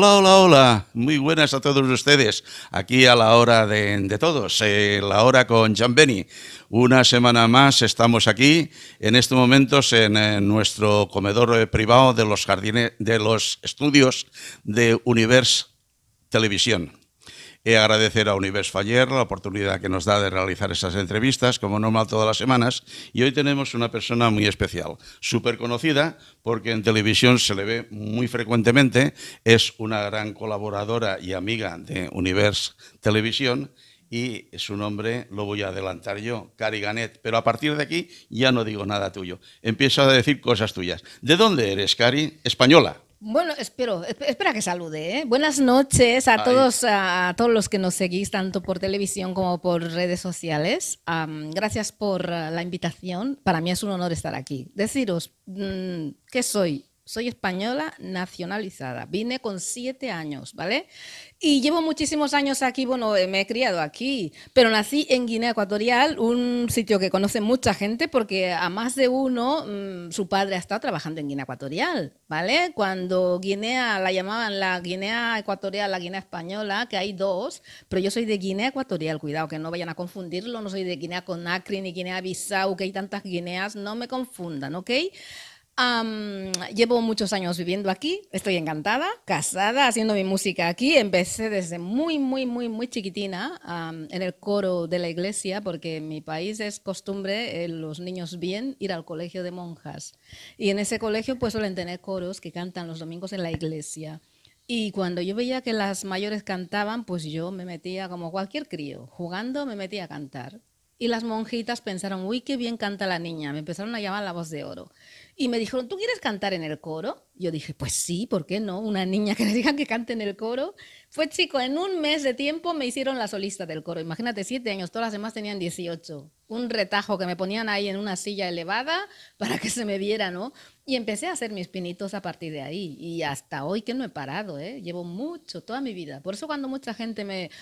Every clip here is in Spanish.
Hola, hola, hola. Muy buenas a todos ustedes. Aquí a la hora de, todos, eh, la hora con Jean Benny. Una semana más estamos aquí, en estos momentos, en, eh, nuestro comedor eh, privado de los jardines, de los estudios de Universe Televisión. He agradecer a Univers Faller la oportunidad que nos da de realizar estas entrevistas, como normal todas las semanas. Y hoy tenemos una persona muy especial, súper conocida, porque en televisión se le ve muy frecuentemente, es una gran colaboradora y amiga de Univers Televisión y su nombre lo voy a adelantar yo, Cari Ganet. Pero a partir de aquí ya no digo nada tuyo. Empiezo a decir cosas tuyas. ¿De dónde eres, Cari? Española. Bueno, espero, espera que salude. ¿eh? Buenas noches a todos, a todos los que nos seguís tanto por televisión como por redes sociales. gracias por ah, la invitación. Para mí es un honor estar aquí. Deciros mm, ¿qué que soy soy española nacionalizada. Vine con siete años, ¿vale? Y llevo muchísimos años aquí, bueno, me he criado aquí, pero nací en Guinea Ecuatorial, un sitio que conoce mucha gente porque a más de uno mm, su padre ha trabajando en Guinea Ecuatorial, ¿vale? Cuando Guinea la llamaban la Guinea Ecuatorial, la Guinea Española, que hay dos, pero yo soy de Guinea Ecuatorial, cuidado, que no vayan a confundirlo, no soy de Guinea Conakry ni Guinea Bissau, que hay tantas Guineas, no me confundan, ¿ok? llevo muchos años viviendo aquí, estoy encantada, casada, haciendo mi música aquí. Empecé desde muy, muy, muy, muy chiquitina en el coro de la iglesia, porque en mi país es costumbre, eh, los niños bien, ir al colegio de monjas. Y en ese colegio pues suelen tener coros que cantan los domingos en la iglesia. Y cuando yo veía que las mayores cantaban, pues yo me metía como cualquier crío, jugando me metía a cantar. Y las monjitas pensaron, uy, qué bien canta la niña. Me empezaron a llamar la voz de oro. Y me dijeron, ¿tú quieres cantar en el coro? Yo dije, pues sí, ¿por qué no? Una niña que le digan que cante en el coro. Fue chico, en un mes de tiempo me hicieron la solista del coro. Imagínate, siete años, todas las demás tenían 18. Un retajo que me ponían ahí en una silla elevada para que se me viera, ¿no? Y empecé a hacer mis pinitos a partir de ahí. Y hasta hoy que no he parado, ¿eh? Llevo mucho, toda mi vida. Por eso cuando mucha gente me,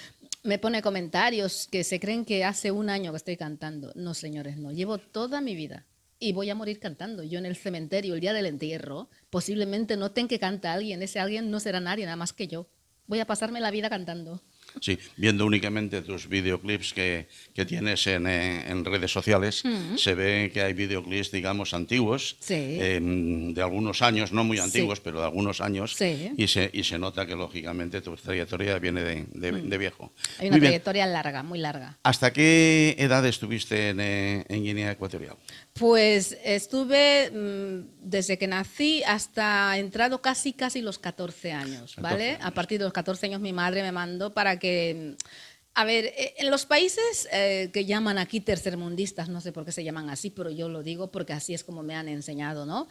me pone comentarios que se creen que hace un año que estoy cantando. No, señores, no. Llevo toda mi vida y voy a morir cantando. Yo en el cementerio, el día del entierro, posiblemente noten que canta alguien. Ese alguien no será nadie, nada más que yo. Voy a pasarme la vida cantando. Sí, viendo únicamente tus videoclips que, que tienes en, eh, en, redes sociales, mm. se ve que hay videoclips, digamos, antiguos, sí. Em, de algunos años, no muy antiguos, pero de algunos años, sí. y, se, y se nota que, lógicamente, tu trayectoria viene de, de, mm. viejo. Hay una trayectoria larga, muy larga. ¿Hasta qué edad estuviste en, eh, en Guinea Ecuatorial? Pues estuve mm, desde que nací hasta entrado casi casi los 14 años, ¿vale? A partir de los 14 años mi madre me mandó para que mm, a ver, e, en los países eh, que llaman aquí tercermundistas, no sé por qué se llaman así, pero yo lo digo porque así es como me han enseñado, ¿no?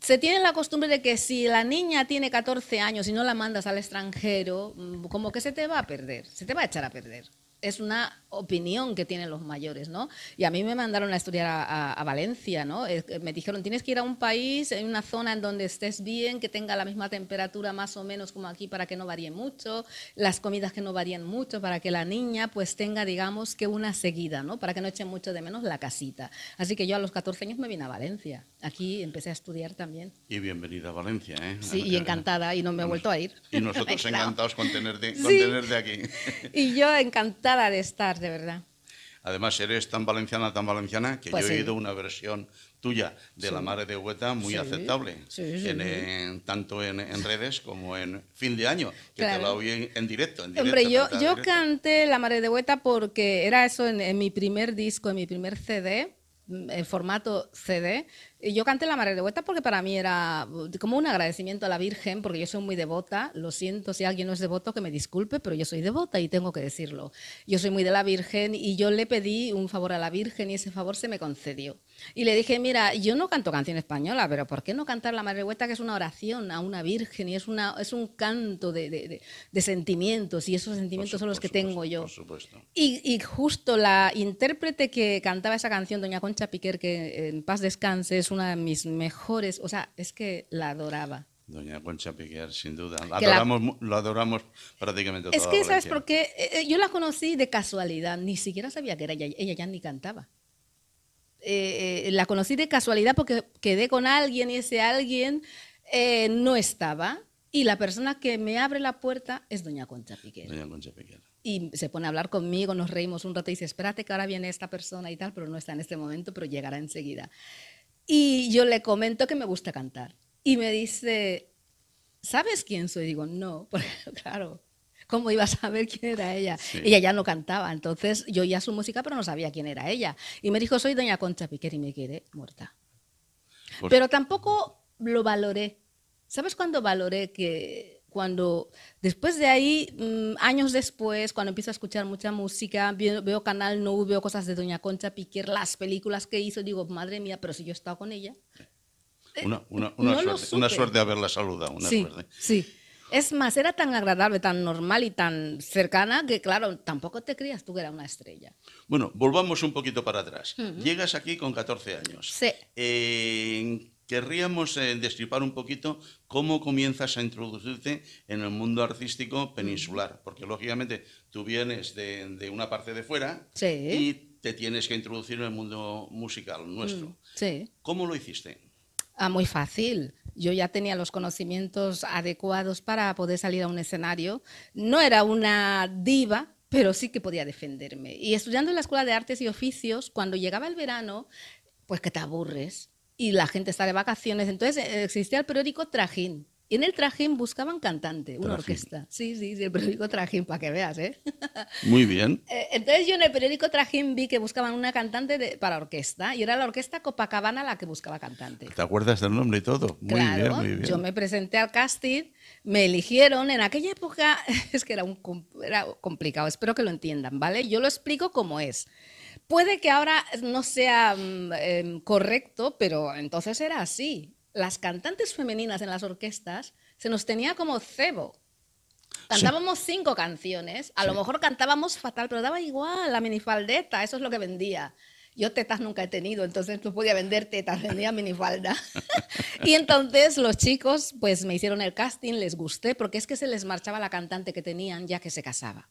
Se tiene la costumbre de que si la niña tiene 14 años y no la mandas al extranjero, mm, como que se te va a perder, se te va a echar a perder es una opinión que tienen los mayores, ¿no? Y a mí me mandaron a estudiar a, Valencia, ¿no? Eh, me dijeron, tienes que ir a un país, en una zona en donde estés bien, que tenga la misma temperatura más o menos como aquí para que no varíe mucho, las comidas que no varíen mucho, para que la niña pues tenga, digamos, que una seguida, ¿no? Para que no eche mucho de menos la casita. Así que yo a los 14 años me vine a Valencia aquí empecé a estudiar también. Y bienvenida a Valencia, ¿eh? Sí, y encantada, y no me he vuelto a ir. Y nosotros encantados con tenerte, aquí. y yo encantada de estar, de verdad. Además, eres tan valenciana, tan valenciana, que pues yo he oído una versión tuya de la Mare de Hueta muy aceptable, tanto en, redes como en fin de año, que te la oí en, directo, Hombre, yo, yo canté la Mare de Hueta porque era eso en, mi primer disco, en mi primer CD en formato CD. Yo canté la Madre de Vuelta porque para mí era uh, como un agradecimiento a la Virgen, porque yo soy muy devota. Lo siento si alguien no es devoto, que me disculpe, pero yo soy devota y tengo que decirlo. Yo soy muy de la Virgen y yo le pedí un favor a la Virgen y ese favor se me concedió. Y le dije, mira, yo no canto canción española, pero ¿por qué no cantar la Huerta, que es una oración a una virgen y es, una, es un canto de, de, sentimientos y esos sentimientos son los que tengo yo. Por supuesto. Y, y, justo la intérprete que cantaba esa canción, doña Concha Piquer, que en paz descanse, es una de mis mejores, o sea, es que la adoraba. Doña Concha Piquer, sin duda. Adoramos, la... Lo adoramos prácticamente todos. Es que, ¿sabes por qué? Eh, eh, yo la conocí de casualidad, ni siquiera sabía que era ella, ella ya ni cantaba. Eh, eh, la conocí de casualidad porque quedé con alguien y ese alguien eh, no estaba. Y la persona que me abre la puerta es doña Concha Piquera. Doña Concha Piquera. Y se pone a hablar conmigo, nos reímos un rato y dice, espérate que ahora viene esta persona y tal, pero no está en este momento, pero llegará enseguida. Y yo le comento que me gusta cantar. Y me dice, ¿sabes quién soy? Y digo, no, claro, ¿Cómo iba a saber quién era ella? Ella ya no cantaba, entonces yo oía su música, pero no sabía quién era ella. Y me dijo, soy doña Concha Piquer y me quedé muerta. Pues pero tampoco lo valoré. ¿Sabes cuándo valoré que cuando después de ahí, mm, años después, cuando empiezo a escuchar mucha música, veo, Canal No, veo cosas de Doña Concha Piquer, las películas que hizo, digo, madre mía, pero si yo he estado con ella. Una, eh, suerte, una haberla saludado, una sí, suerte. Sí. Es más, era tan agradable, tan normal y tan cercana que, claro, tampoco te creías tú que era una estrella. Bueno, volvamos un poquito para atrás. Llegas aquí con 14 años. Sí. Eh, querríamos eh, destripar un poquito cómo comienzas a introducirte en el mundo artístico peninsular, porque lógicamente tú vienes de, una parte de fuera y te tienes que introducir en el mundo musical nuestro. Sí. ¿Cómo lo hiciste? Ah, muy fácil yo ya tenía los conocimientos adecuados para poder salir a un escenario. No era una diva, pero sí que podía defenderme. Y estudiando en la Escuela de Artes y Oficios, cuando llegaba el verano, pues que te aburres y la gente está de vacaciones. Entonces existía el periódico Trajín en el trajín buscaban cantante, una orquesta. Sí, sí, sí, el periódico Trajín, para que veas, ¿eh? Muy bien. Eh, entonces yo en el periódico Trajín vi que buscaban una cantante para orquesta y era la orquesta Copacabana la que buscaba cantante. ¿Te acuerdas del nombre y todo? Muy bien, muy bien. Yo me presenté al casting, me eligieron. En aquella época es que era, un, complicado, espero que lo entiendan, ¿vale? Yo lo explico como es. Puede que ahora no sea mm, em, correcto, pero entonces era así las cantantes femeninas en las orquestas se nos tenía como cebo. Cantábamos cinco canciones, a lo mejor cantábamos fatal, pero daba igual, la minifaldeta, eso es lo que vendía. Yo tetas nunca he tenido, entonces no podía vender tetas, vendía minifalda. y entonces los chicos pues me hicieron el casting, les gusté, porque es que se les marchaba la cantante que tenían ya que se casaba.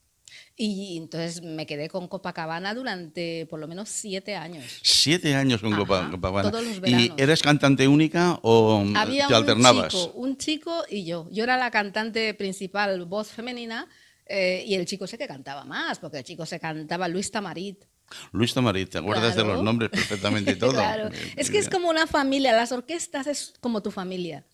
Y entonces me quedé con Copacabana durante por lo menos siete años. Siete años con Copacabana. Todos los ¿Y eres cantante única o eh, te alternabas? Chico, un chico y yo. Yo era la cantante principal, voz femenina, eh, y el chico sé que cantaba más, porque el chico se cantaba Luis Tamarit. Luis Tamarit, te acuerdas de los nombres perfectamente y todo. claro. Es que es como una familia, las orquestas es como tu familia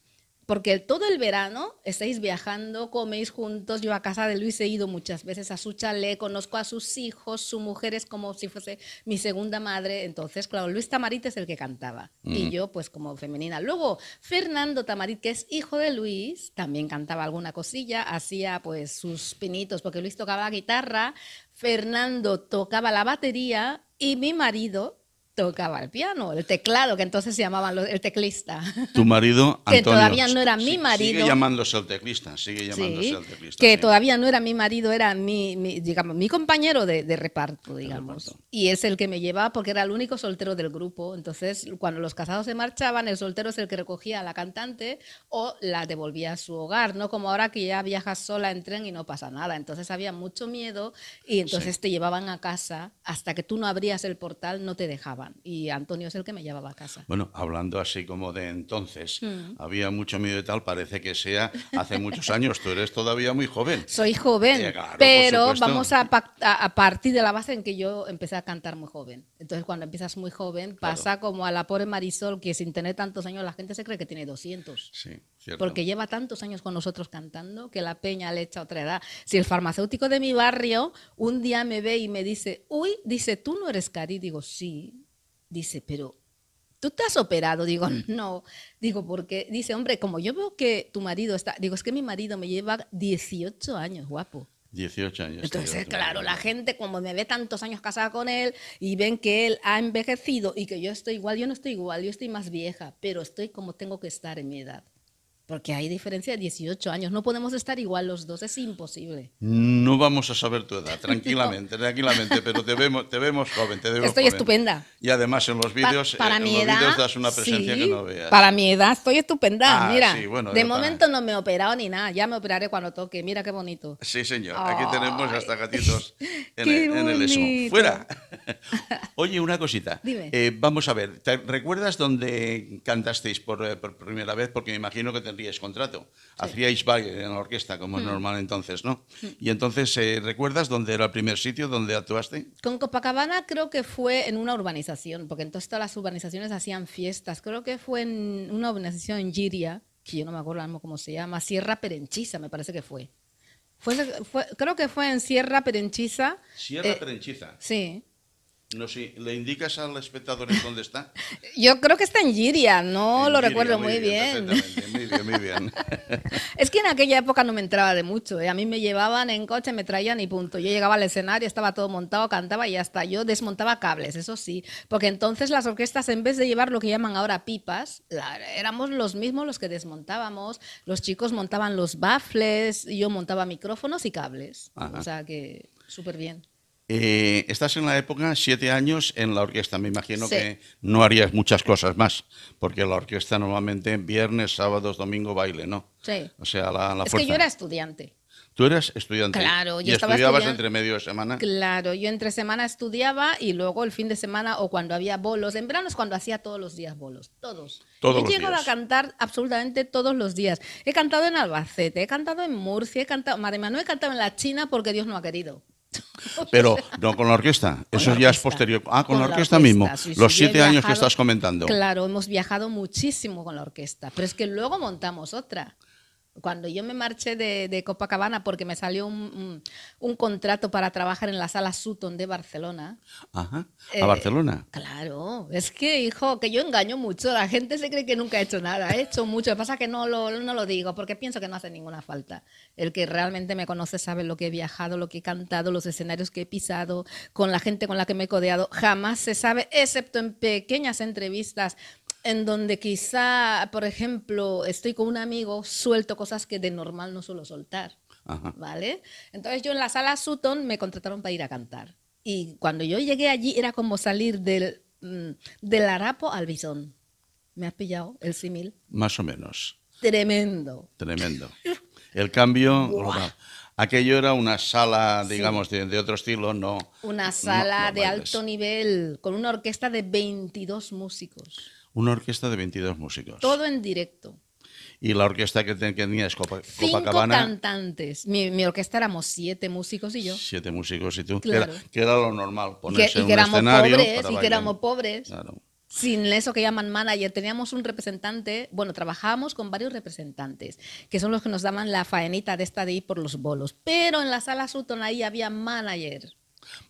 porque todo el verano estáis viajando, coméis juntos. Yo a casa de Luis he ido muchas veces a su chalet, conozco a sus hijos, su mujer es como si fuese mi segunda madre. Entonces, claro, Luis Tamarit es el que cantaba y mm. yo, pues, como femenina. Luego, Fernando Tamarit, que es hijo de Luis, también cantaba alguna cosilla, hacía pues sus pinitos, porque Luis tocaba guitarra, Fernando tocaba la batería y mi marido, tocaba el piano, el teclado, que entonces se llamaban el teclista. Tu marido, Antonio. Que todavía no era mi marido. Sigue llamándose el teclista, sigue llamándose el teclista. Que todavía no era mi marido, era mi, digamos, mi compañero de, reparto, digamos. Y es el que me llevaba porque era el único soltero del grupo. Entonces, cuando los casados se marchaban, el soltero es el que recogía a la cantante o la devolvía a su hogar, no como ahora que ya viajas sola en tren y no pasa nada. Entonces había mucho miedo y entonces te llevaban a casa hasta que tú no abrías el portal, no te dejaban y Antonio es el que me llevaba a casa. Bueno, hablando así como de entonces, mm. había mucho miedo y tal, parece que sea hace muchos años, tú eres todavía muy joven. Soy joven, eh, pero vamos a, partir de la base en que yo empecé a cantar muy joven. Entonces cuando empiezas muy joven pasa como a la pobre Marisol que sin tener tantos años la gente se cree que tiene 200. Sí, Porque lleva tantos años con nosotros cantando que la peña le echa otra edad. Si el farmacéutico de mi barrio un día me ve y me dice, uy, dice, tú no eres Cari. Digo, sí, Dice, pero ¿tú te has operado? Digo, no. Digo, porque dice, hombre, como yo veo que tu marido está, digo, es que mi marido me lleva 18 años, guapo. 18 años. Entonces, claro, la gente como me ve tantos años casada con él y ven que él ha envejecido y que yo estoy igual, yo no estoy igual, yo estoy más vieja, pero estoy como tengo que estar en mi edad. Porque hay diferencia de 18 años. No podemos estar igual los dos, es imposible. No vamos a saber tu edad, tranquilamente, tranquilamente, pero te vemos, te vemos joven. Te estoy estupenda. Y además en los vídeos, para das una presencia que no veas. Para mi edad estoy estupenda, ah, mira. de momento no me he operado ni nada, ya me operaré cuando toque, mira qué bonito. Sí, señor, aquí tenemos hasta gatitos en, el, en eso. ¡Fuera! Oye, una cosita. Eh, vamos a ver, ¿recuerdas dónde cantasteis eh, por, primera vez? Porque me imagino que es contrato. hacía Hacíais baile en la orquesta, como es hmm. normal entonces, ¿no? Hmm. Y entonces, eh, ¿recuerdas dónde era el primer sitio donde actuaste? Con Copacabana creo que fue en una urbanización, porque entonces todas las urbanizaciones hacían fiestas. Creo que fue en una urbanización en Giria, que yo no me acuerdo cómo se llama, Sierra Perenchiza me parece que fue. Fue, creo que fue en Sierra Perenchiza. Sierra eh, Perenchiza. Sí. No sé, ¿le indicas al espectador en dónde está? Yo creo que está en Giria, no lo recuerdo muy bien. es que en aquella época no me entraba de mucho. ¿eh? A mí me llevaban en coche, me traían y punto. Yo llegaba al escenario, estaba todo montado, cantaba y hasta yo desmontaba cables, eso sí. Porque entonces las orquestas, en vez de llevar lo que llaman ahora pipas, éramos los mismos los que desmontábamos. Los chicos montaban los baffles, yo montaba micrófonos y cables. O sea que súper bien. Eh, estás en la época, siete años en la orquesta. Me imagino que no harías muchas cosas más, porque la orquesta normalmente viernes, sábados, domingo baile, ¿no? Sí. O sea, la, la Es que yo era estudiante. Tú eras estudiante. Claro, yo y estaba estudiabas entre medio de semana. Claro, yo entre semana estudiaba y luego el fin de semana o cuando había bolos. En verano es cuando hacía todos los días bolos, todos. Todos he llegado a cantar absolutamente todos los días. He cantado en Albacete, he cantado en Murcia, he cantado, madre mía, no he cantado en la China porque Dios no ha querido. Pero no con la orquesta, eso ya es posterior. Ah, con, la orquesta, mismo, los siete años que estás comentando. Claro, hemos viajado muchísimo con la orquesta, pero es que luego montamos otra cuando yo me marché de, Copacabana porque me salió un, contrato para trabajar en la sala Sutton de Barcelona. Ajá, a eh, Barcelona. Claro, es que, hijo, que yo engaño mucho. La gente se cree que nunca he hecho nada. He hecho mucho. Lo que pasa es que no lo, no lo digo porque pienso que no hace ninguna falta. El que realmente me conoce sabe lo que he viajado, lo que he cantado, los escenarios que he pisado, con la gente con la que me he codeado. Jamás se sabe, excepto en pequeñas entrevistas en donde quizá, por ejemplo, estoy con un amigo, suelto cosas cosas que de normal no suelo soltar, ¿vale? Entonces yo en la sala Sutton me contrataron para ir a cantar. Y cuando yo llegué allí era como salir del, mm, del harapo al bisón. ¿Me has pillado el símil? Más o menos. Tremendo. Tremendo. El cambio... Aquello era una sala, digamos, de, otro estilo, no. Una sala de alto nivel, con una orquesta de 22 músicos. Una orquesta de 22 músicos. Todo en directo y la orquesta que tenía es Cinco Copacabana. cantantes. Mi, mi, orquesta éramos siete músicos y yo. Siete músicos y tú. Que, era, lo normal, ponerse un escenario Pobres, y que éramos pobres. Sin eso que llaman manager, teníamos un representante, bueno, trabajábamos con varios representantes, que son los que nos daban la faenita de esta de ir por los bolos. Pero en la sala Sutton ahí había manager.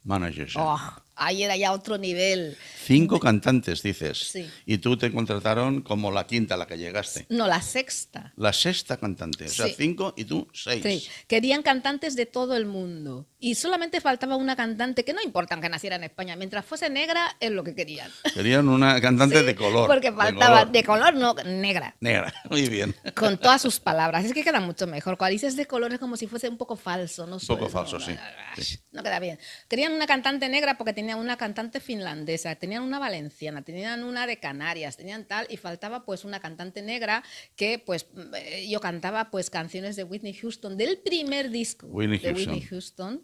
Manager, sí. Ah ahí era ya otro nivel. Cinco cantantes, dices. Sí. Y tú te contrataron como la quinta a la que llegaste. No, la sexta. La sexta cantante. O sea, cinco y tú seis. Sí. Querían cantantes de todo el mundo. Y solamente faltaba una cantante, que no importa que naciera en España, mientras fuese negra es lo que querían. Querían una cantante de color. Porque faltaba de color. no, negra. Negra, muy bien. Con todas sus palabras. Es que queda mucho mejor. Cuando dices de color es como si fuese un poco falso, ¿no? Un poco falso, sí. no queda bien. Querían una cantante negra porque tenía una cantante finlandesa, tenían una valenciana, tenían una de Canarias, tenían tal, y faltaba pues una cantante negra que pues eh, yo cantaba pues canciones de Whitney Houston, del primer disco Whitney de Houston. Whitney Houston.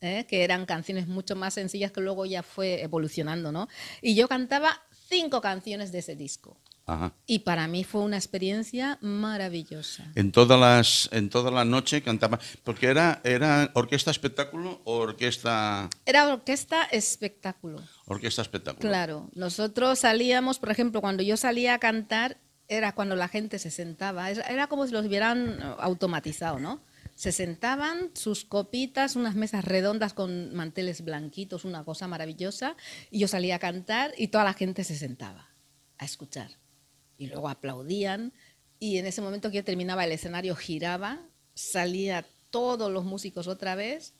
Eh, que eran canciones mucho más sencillas que luego ya fue evolucionando, ¿no? Y yo cantaba cinco canciones de ese disco. Y para mí fue una experiencia maravillosa. En todas las en toda la noche cantaba, porque era era orquesta espectáculo o orquesta Era orquesta espectáculo. Orquesta espectáculo. Claro, nosotros salíamos, por ejemplo, cuando yo salía a cantar era cuando la gente se sentaba, era como si los hubieran automatizado, ¿no? Se sentaban sus copitas, unas mesas redondas con manteles blanquitos, una cosa maravillosa, y yo salía a cantar y toda la gente se sentaba a escuchar y luego aplaudían. Y en ese momento que terminaba el escenario giraba, salía todos los músicos otra vez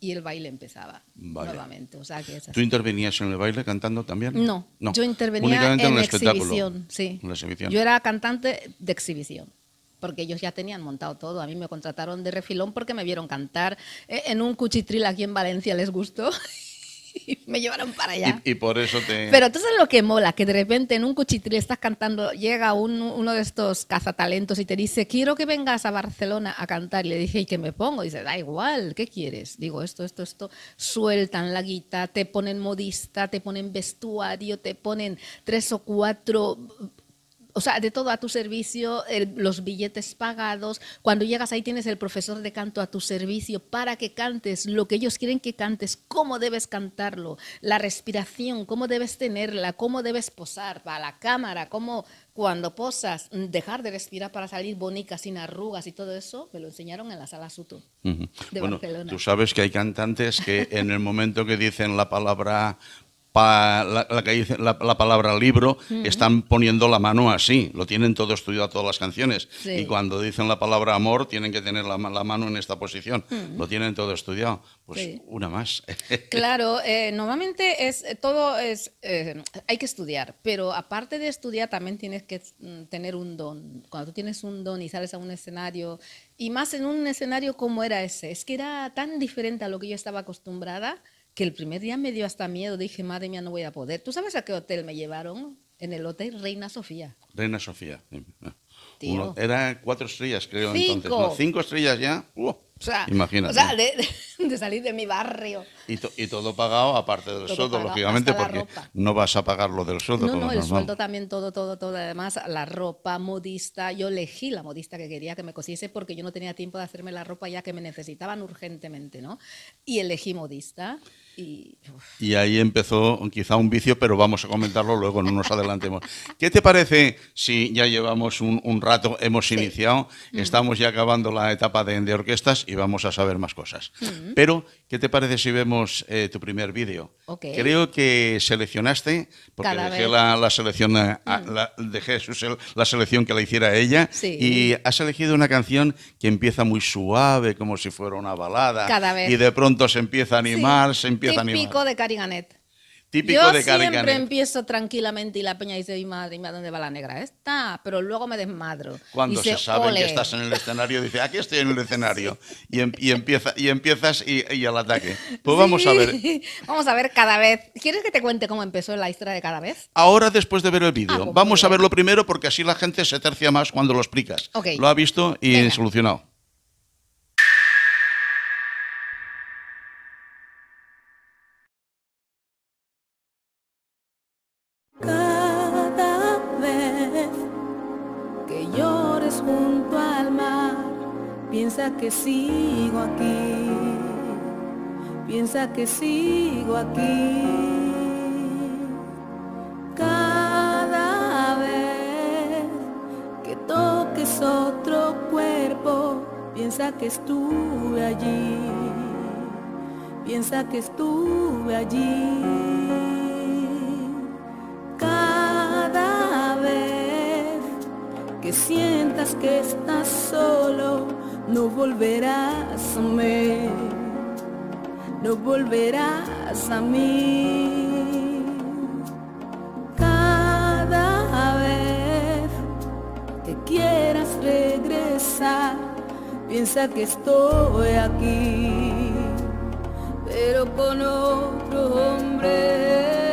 y el baile empezaba nuevamente. O sea, que ¿Tú intervenías en el baile cantando también? No, yo intervenía en, en exhibición. Sí. En exhibición. Yo era cantante de exhibición porque ellos ya tenían montado todo. A mí me contrataron de refilón porque me vieron cantar eh, en un cuchitril aquí en Valencia, les gustó. me llevaron para allá. Y, por eso te... Pero entonces lo que mola, que de repente en un cuchitril estás cantando, llega uno de estos cazatalentos y te dice, quiero que vengas a Barcelona a cantar. Y le dije, ¿y qué me pongo? Y dice, da igual, ¿qué quieres? Digo, esto, esto, esto. Sueltan la guita, te ponen modista, te ponen vestuario, te ponen tres o cuatro o sea, de todo a tu servicio, los billetes pagados. Cuando llegas ahí tienes el profesor de canto a tu servicio para que cantes lo que ellos quieren que cantes, cómo debes cantarlo, la respiración, cómo debes tenerla, cómo debes posar para la cámara, cómo cuando posas, mm, dejar de respirar para salir bonita sin arrugas y todo eso, me lo enseñaron en la sala Suto de Barcelona. Tú sabes que hay cantantes que en el momento que dicen la palabra la, palabra libro, están poniendo la mano así, lo tienen todo estudiado, todas las canciones. Y cuando dicen la palabra amor, tienen que tener la, mano en esta posición, lo tienen todo estudiado. Pues una más. claro, eh, normalmente es eh, todo es eh, hay que estudiar, pero aparte de estudiar también tienes que mm, tener un don. Cuando tú tienes un don y sales a un escenario y más en un escenario como era ese, es que era tan diferente a lo que yo estaba acostumbrada que el primer día me dio hasta miedo, dije, madre mía, no voy a poder. ¿Tú sabes a qué hotel me llevaron? En el hotel Reina Sofía. Reina Sofía. era cuatro estrellas, creo. Entonces. Cinco estrellas ya. Uh. O sea, de, salir de mi barrio. Y, todo pagado, aparte del todo sueldo, lógicamente, porque no vas a pagar lo del sueldo. No, no, el sueldo también, todo, todo, todo. Además, la ropa, modista. Yo elegí la modista que quería que me cosiese porque yo no tenía tiempo de hacerme la ropa ya que me necesitaban urgentemente, ¿no? Y elegí modista. Y, y, ahí empezó quizá un vicio, pero vamos a comentarlo luego, no nos adelantemos. ¿Qué te parece si ya llevamos un, rato, hemos iniciado, estamos ya acabando la etapa de, de orquestas y vamos a saber más cosas. Pero, ¿qué te parece si vemos eh, tu primer vídeo? Creo que seleccionaste, porque dejé la, selección, eh, a, jesús la, selección que la hiciera ella, y has elegido una canción que empieza muy suave, como si fuera una balada, y de pronto se empieza a animar, se empieza a animar. de Cariganet. Yo siempre empiezo tranquilamente y la peña dice, mi madre, ¿dónde va la negra Está, Pero luego me desmadro. Cuando se, sabe que estás en el escenario, dice, aquí estoy en el escenario. Y, em-, y empiezas y, y al ataque. Pues vamos a ver. Vamos a ver cada vez. ¿Quieres que te cuente cómo empezó la historia de cada vez? Ahora, después de ver el vídeo. Ah, pues, vamos a verlo primero porque así la gente se tercia más cuando lo explicas. Lo ha visto y solucionado. Piensa que sigo aquí, piensa que sigo aquí. Cada vez que toques otro cuerpo, piensa que estuve allí, piensa que estuve allí. Cada vez que sientas que estás solo, no volverás a mí, no volverás a mí. Cada vez que quieras regresar, piensa que estoy aquí, pero con otro hombre.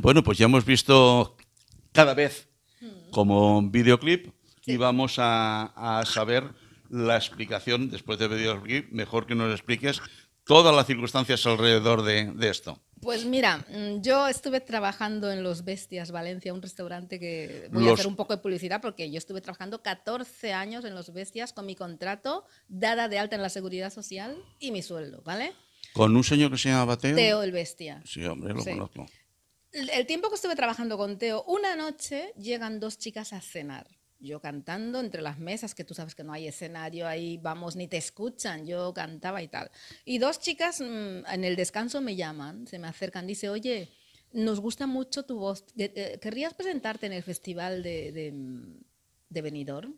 bueno, pues ya hemos visto cada vez mm. como un videoclip y vamos a, saber la explicación, después de videoclip, mejor que nos expliques todas las circunstancias alrededor de, esto. Pues mira, mm, yo estuve trabajando en Los Bestias Valencia, un restaurante que voy a hacer un poco de publicidad porque yo estuve trabajando 14 años en Los Bestias con mi contrato, dada de alta en la seguridad social y mi sueldo, ¿vale? Con un señor que se llama Teo? Teo el Bestia. Sí, hombre, lo conozco el tiempo que estuve trabajando con Teo, una noche llegan dos chicas a cenar. Yo cantando entre las mesas, que tú sabes que no hay escenario ahí, vamos, ni te escuchan, yo cantaba y tal. Y dos chicas mm, en el descanso me llaman, se me acercan, dice, oye, nos gusta mucho tu voz, eh, ¿querrías presentarte en el festival de, de, mm, Benidorm?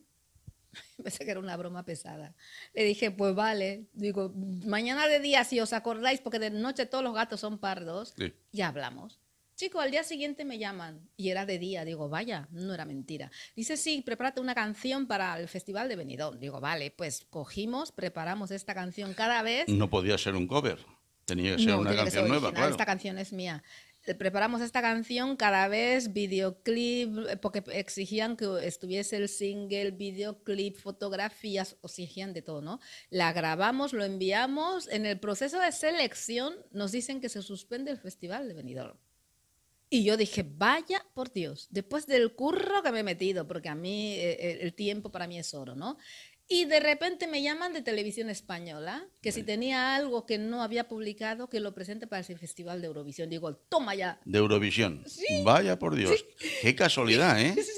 Pensé que era una broma pesada. Le dije, pues vale, digo, mañana de día si os acordáis, porque de noche todos los gatos son pardos, Y ya hablamos chico, al día siguiente me llaman. Y era de día. Digo, vaya, no era mentira. Dice, sí, prepárate una canción para el Festival de Benidorm. Digo, vale, pues cogimos, preparamos esta canción cada vez. No podía ser un cover. Tenía que ser una canción nueva, claro. Esta canción es mía eh, preparamos esta canción cada vez videoclip eh, porque exigían que estuviese el single videoclip fotografías exigían de todo no la grabamos lo enviamos en el proceso de selección nos dicen que se suspende el festival de Benidorm y yo dije, vaya por Dios, después del curro que me he metido, porque a mí eh, eh, el tiempo para mí es oro, ¿no? Y de repente me llaman de televisión española, que si tenía algo que no había publicado, que lo presente para el Festival de Eurovisión. Digo, toma ya. De Eurovisión. Vaya por Dios. Qué casualidad, ¿eh? Sí.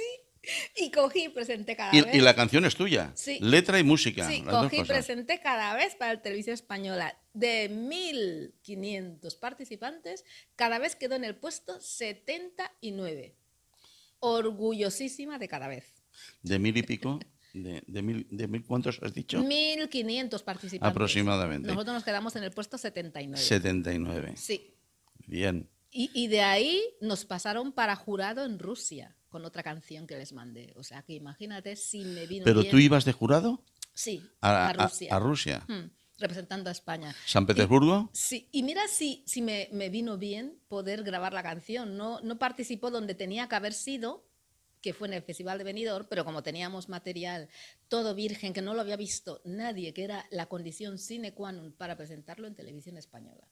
Y cogí y presenté cada vez. Y la canción es tuya. Sí. Letra y música. Sí, cogí y presenté cada vez para el televisión española. De 1.500 participantes, cada vez quedó en el puesto 79. Orgullosísima de cada vez. De mil y pico. De, de, mil, cuántos has dicho? 1.500 participantes. Aproximadamente. Nosotros nos quedamos en el puesto 79. 79. Sí. Bien. Y, y de ahí nos pasaron para jurado en Rusia con otra canción que les mandé. O sea, que imagínate si me vino. bien... ¿Pero tú ibas de jurado? Sí, a, Rusia. Hmm, representando a España. ¿San Petersburgo? sí, y mira si, si me, vino bien poder grabar la canción. No, no participó donde tenía que haber sido, que fue en el Festival de Benidorm, pero como teníamos material todo virgen, que no lo había visto nadie, que era la condición sine qua non para presentarlo en televisión española.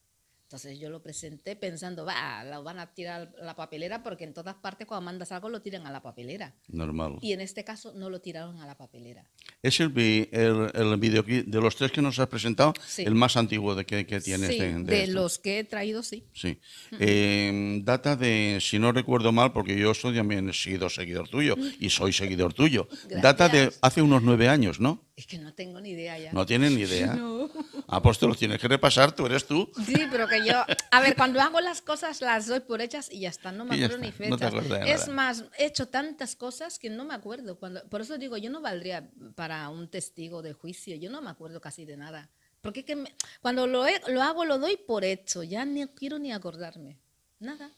Entonces yo lo presenté pensando, va, lo van a tirar a la papelera porque en todas partes cuando mandas algo lo tiran a la papelera. Normal. Y en este caso no lo tiraron a la papelera. ¿Es el, el, de los tres que nos has presentado el más antiguo de que, tienes? Este, de, este. los que he traído, sí. Sí. Mm. Em, data de, si no recuerdo mal, porque yo soy también he sido seguidor tuyo mm. y soy seguidor tuyo. Data de hace unos nueve años, ¿no? Es que no tengo ni idea ya. No tienen ni idea. No. Ah, pues lo tienes que repasar, tú eres tú. Sí, pero que yo. A ver, cuando hago las cosas las doy por hechas y ya está, no me acuerdo ni fechas. es más, he hecho tantas cosas que no me acuerdo. Cuando, por eso digo, yo no valdría para un testigo de juicio, yo no me acuerdo casi de nada. Porque que cuando lo, lo hago, lo doy por hecho, ya ni quiero ni acordarme. Nada.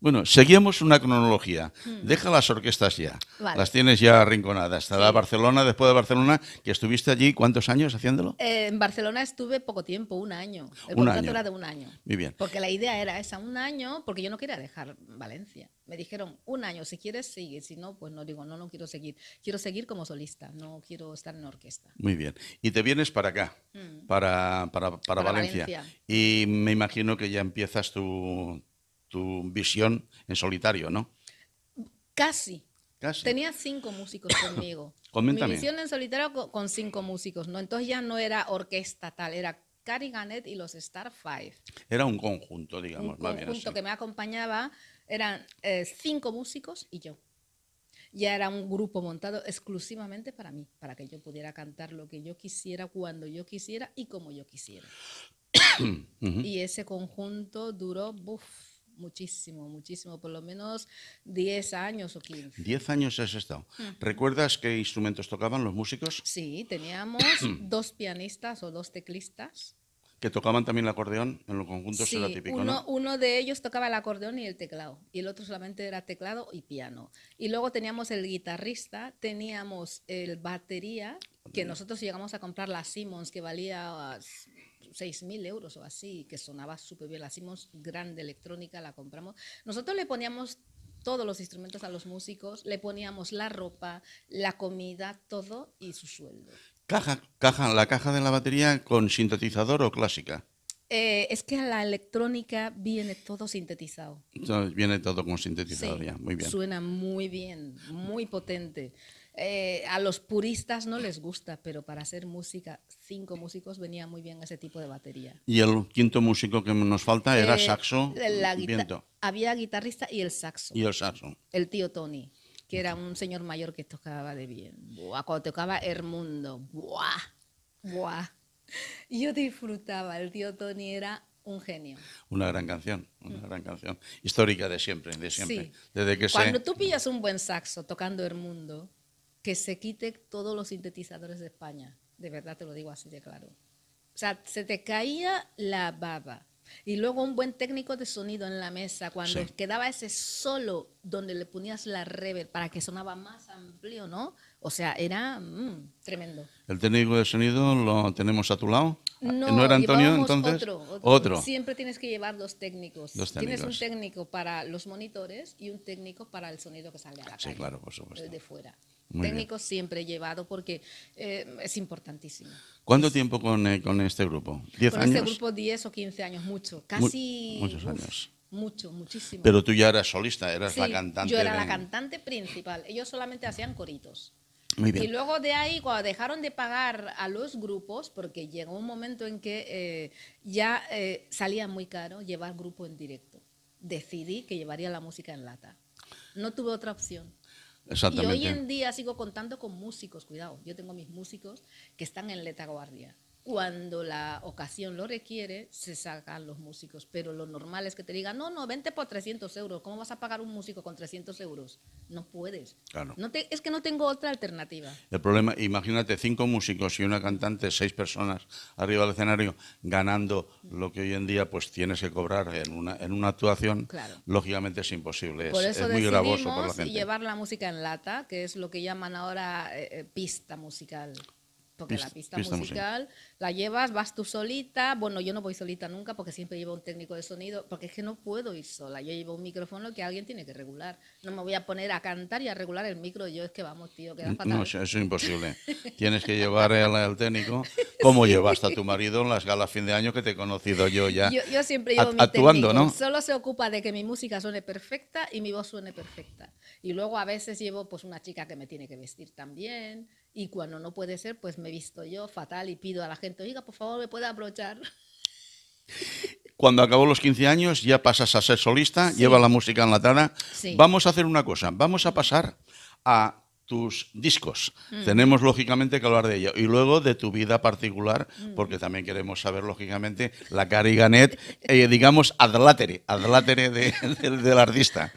Bueno, seguimos una cronología. Hmm. Deja las orquestas ya. Las tienes ya arrinconadas. Estará Barcelona, después de Barcelona, que estuviste allí, ¿cuántos años haciéndolo? Eh, en Barcelona estuve poco tiempo, un año. El era de un año. Muy bien. Porque la idea era esa, un año, porque yo no quería dejar Valencia. Me dijeron, un año, si quieres, sigue. Si no, pues no digo, no, no quiero seguir. Quiero seguir como solista, no quiero estar en orquesta. Muy bien. Y te vienes para acá, hmm. para, para, Valencia. Y me imagino que ya empiezas tu, tu visión en solitario, ¿no? Casi. Tenía cinco músicos conmigo. Coméntame. Mi visión en solitario con cinco músicos, ¿no? Entonces ya no era orquesta tal, era Cary Gannett y los Star Five. Era un conjunto, digamos. Un conjunto que me acompañaba eran eh, cinco músicos y yo. Ya era un grupo montado exclusivamente para mí, para que yo pudiera cantar lo que yo quisiera, cuando yo quisiera y como yo quisiera. Y ese conjunto duró, buf, muchísimo, muchísimo, por lo menos 10 años o 15. 10 años has estado. ¿Recuerdas qué instrumentos tocaban los músicos? Sí, teníamos dos pianistas o dos teclistas. Que tocaban también el acordeón, en los conjuntos sí, era típico, uno, uno de ellos tocaba el acordeón y el teclado, y el otro solamente era teclado y piano. Y luego teníamos el guitarrista, teníamos el batería, que nosotros llegamos a comprar la Simmons, que valía 6.000 mil euros o así, que sonaba súper bien, la hicimos grande electrónica, la compramos. Nosotros le poníamos todos los instrumentos a los músicos, le poníamos la ropa, la comida, todo y su sueldo. Caja, caja, la caja de la batería con sintetizador o clásica. Eh, es que a la electrónica viene todo sintetizado. Viene todo con sintetizador ya, muy bien. Suena muy bien, muy potente. Eh, a los puristas no les gusta, pero para hacer música, cinco músicos venía muy bien ese tipo de batería. ¿Y el quinto músico que nos falta era eh, saxo? Había guitarrista y el saxo. Y el saxo. El tío Tony, que era un señor mayor que tocaba de bien. cuando tocaba El Mundo. Yo disfrutaba, el tío Tony era un genio. Una gran canción, una mm. gran canción. Histórica de siempre, de siempre. Desde que Cuando tú pillas un buen saxo tocando El Mundo que se quite todos los sintetizadores de España. De verdad te lo digo así de claro. O sea, se te caía la baba. Y luego un buen técnico de sonido en la mesa, cuando quedaba ese solo donde le ponías la reverb para que sonaba más amplio, ¿no? O sea, era mm, tremendo. ¿El técnico de sonido lo tenemos a tu lado? No, ¿No era Antonio entonces? Otro, Siempre tienes que llevar dos técnicos. Tienes un técnico para los monitores y un técnico para el sonido que sale a la calle. Sí, claro, por supuesto. De fuera técnico siempre llevado porque eh, es importantísimo. ¿Cuánto tiempo con, este eh, grupo? ¿10 con este grupo 10 este o 15 años, mucho. Casi... muchos años. mucho, muchísimo. Pero tú ya eras solista, eras la cantante. Yo era la cantante principal. Ellos solamente hacían coritos. Muy bien. Y luego de ahí, cuando dejaron de pagar a los grupos, porque llegó un momento en que eh, ya salía muy caro llevar grupo en directo, decidí que llevaría la música en lata. No tuve otra opción. Y hoy en día sigo contando con músicos, cuidado, yo tengo mis músicos que están en Letaguardia, cuando la ocasión lo requiere, se sacan los músicos. Pero lo normal es que te digan, no, no, vente por 300 euros. ¿Cómo vas a pagar un músico con 300 euros? No puedes. No es que no tengo otra alternativa. El problema, imagínate, cinco músicos y una cantante, seis personas arriba del escenario, ganando lo que hoy en día pues tienes que cobrar en una, en una actuación. Lógicamente es imposible. Por es, eso muy gravoso llevar la música en lata, que es lo que llaman ahora eh, eh, pista musical. Porque la pista, musical, la llevas, vas tú solita. Bueno, yo no voy solita nunca porque siempre llevo un técnico de sonido, porque es que no puedo ir sola. Yo llevo un micrófono que alguien tiene que regular. No me voy a poner a cantar y a regular el micro. Yo es que vamos, tío, queda fatal. No, eso es imposible. Tienes que llevar al, técnico. ¿Cómo llevas llevaste a tu marido en las galas fin de año que te he conocido yo ya? Yo, siempre llevo a, actuando, técnico. ¿no? Solo se ocupa de que mi música suene perfecta y mi voz suene perfecta. Y luego a veces llevo pues una chica que me tiene que vestir también y cuando no puede ser, pues me visto yo fatal y pido a la gente, oiga, por favor, me puede abrochar. Cuando acabó los 15 años, ya pasas a ser solista, lleva la música en la tana. Vamos a hacer una cosa, vamos a pasar a tus discos. Tenemos lógicamente que hablar de ello. Y luego de tu vida particular, porque también queremos saber lógicamente la Cari Ganet, eh, digamos, adlátere, adlátere del artista.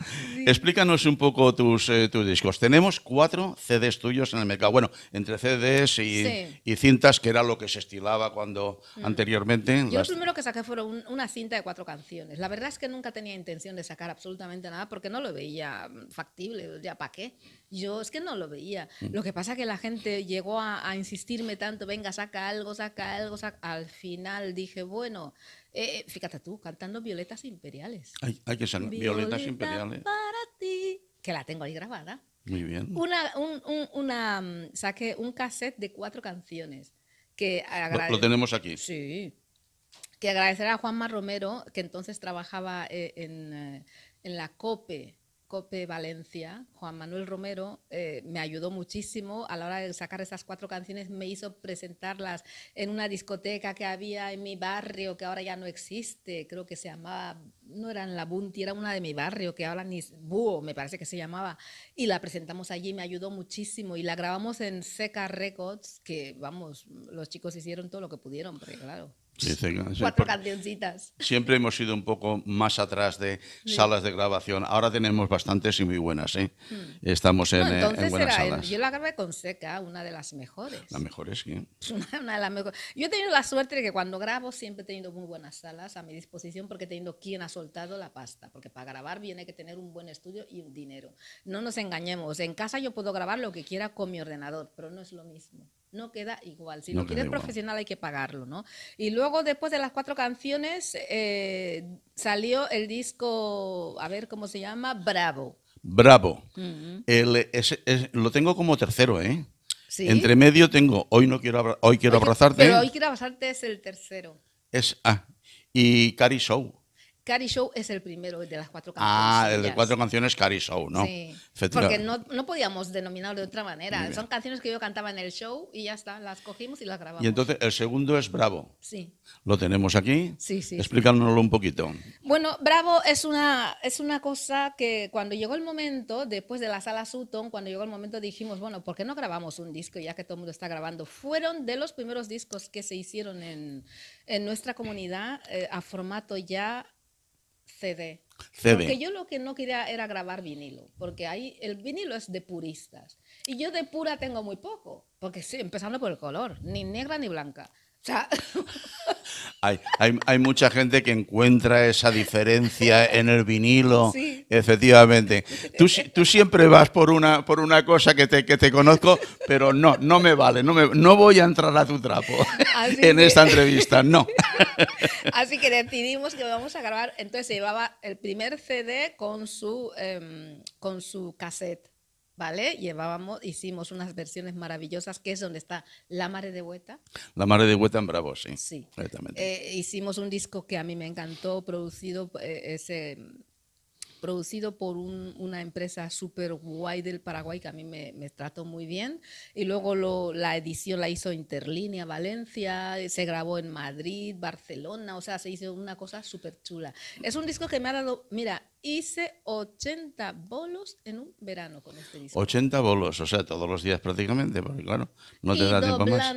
Explícanos un poco tus, eh, tus discos. Tenemos cuatro CDs tuyos en el mercado. Bueno, entre CDs y, cintas, que era lo que se estilaba cuando mm. anteriormente. Yo primero que saqué fueron una cinta de cuatro canciones. La verdad es que nunca tenía intención de sacar absolutamente nada porque no lo veía mm, factible, ya para qué yo es que no lo veía. Mm. Lo que pasa que la gente llegó a, insistirme tanto, venga, saca algo, saca algo, Al final dije, bueno, eh, eh, fíjate tú, cantando Violetas Imperiales. Hay, que ser Violetas Imperiales. Para ti, que la tengo ahí grabada. Muy bien. Una, un, un, una, mm, saqué un cassette de cuatro canciones. Que lo, tenemos aquí. Sí que agradecer a Juanma Romero, que entonces trabajaba eh, en, en, la COPE, Valencia, Juan Manuel Romero, eh, me ayudó muchísimo a la hora de sacar esas cuatro canciones, me hizo presentarlas en una discoteca que había en mi barrio, que ahora ya no existe, creo que se llamaba, no era en La Bunti, era una de mi barrio, que ahora ni Búho, me parece que se llamaba, y la presentamos allí, me ayudó muchísimo, y la grabamos en Seca Records, que vamos, los chicos hicieron todo lo que pudieron, porque claro cuatro cancioncitas. Siempre hemos ido un poco más atrás de salas de grabación. Ahora tenemos bastantes y muy buenas. ¿eh? Hmm. Estamos eh, en, entonces buenas salas. yo la grabé con Seca, una de las mejores. La mejor sí. una de las mejores. Yo he tenido la suerte de que cuando grabo siempre he tenido muy buenas salas a mi disposición porque he tenido quien ha soltado la pasta. Porque para grabar viene que tener un buen estudio y un dinero. No nos engañemos. En casa yo puedo grabar lo que quiera con mi ordenador, pero no es lo mismo no queda igual. Si no quieres profesional hay que pagarlo, ¿no? Y luego después de las cuatro canciones eh, salió el disco, a ver cómo se llama, Bravo. Bravo. lo tengo como tercero, ¿eh? Entre medio tengo Hoy no quiero hoy quiero abrazarte. Pero hoy quiero abrazarte es el tercero. Es ah, y Cari Show. Cari Show es el primero de las cuatro canciones. Ah, el de cuatro canciones Cari Show, ¿no? Sí. Porque no, no, podíamos denominarlo de otra manera. Son canciones que yo cantaba en el show y ya está, las cogimos y las grabamos. Y entonces el segundo es Bravo. Sí. ¿Lo tenemos aquí? Sí, sí. Explícanoslo un poquito. Bueno, Bravo es una, es una cosa que cuando llegó el momento, después de la sala Sutton, cuando llegó el momento dijimos, bueno, ¿por qué no grabamos un disco ya que todo el mundo está grabando? Fueron de los primeros discos que se hicieron en, en nuestra comunidad eh, a formato ya CD. Porque yo lo que no quería era grabar vinilo, porque ahí el vinilo es de puristas. Y yo de pura tengo muy poco, porque sí, empezando por el color, ni negra ni blanca hay, mucha gente que encuentra esa diferencia en el vinilo, efectivamente. Tú, siempre vas por una, por una cosa que te, conozco, pero no, no me vale, no, no voy a entrar a tu trapo en esta entrevista, no. Así que decidimos que vamos a grabar, entonces se llevaba el primer CD con su, em, con su cassette ¿vale? Llevábamos, hicimos unas versiones maravillosas, que es donde está La Mare de Hueta. La Mare de Hueta en Bravo, sí. Sí. Eh, hicimos un disco que a mí me encantó, producido eh, ese producido por una empresa súper guay del Paraguay que a mí me, me trató muy bien. Y luego la edición la hizo Interlínea Valencia, se grabó en Madrid, Barcelona, o sea, se hizo una cosa súper chula. Es un disco que me ha dado, mira, hice 80 bolos en un verano con este disco. 80 bolos, o sea, todos los días prácticamente, porque claro, no te y da tiempo más.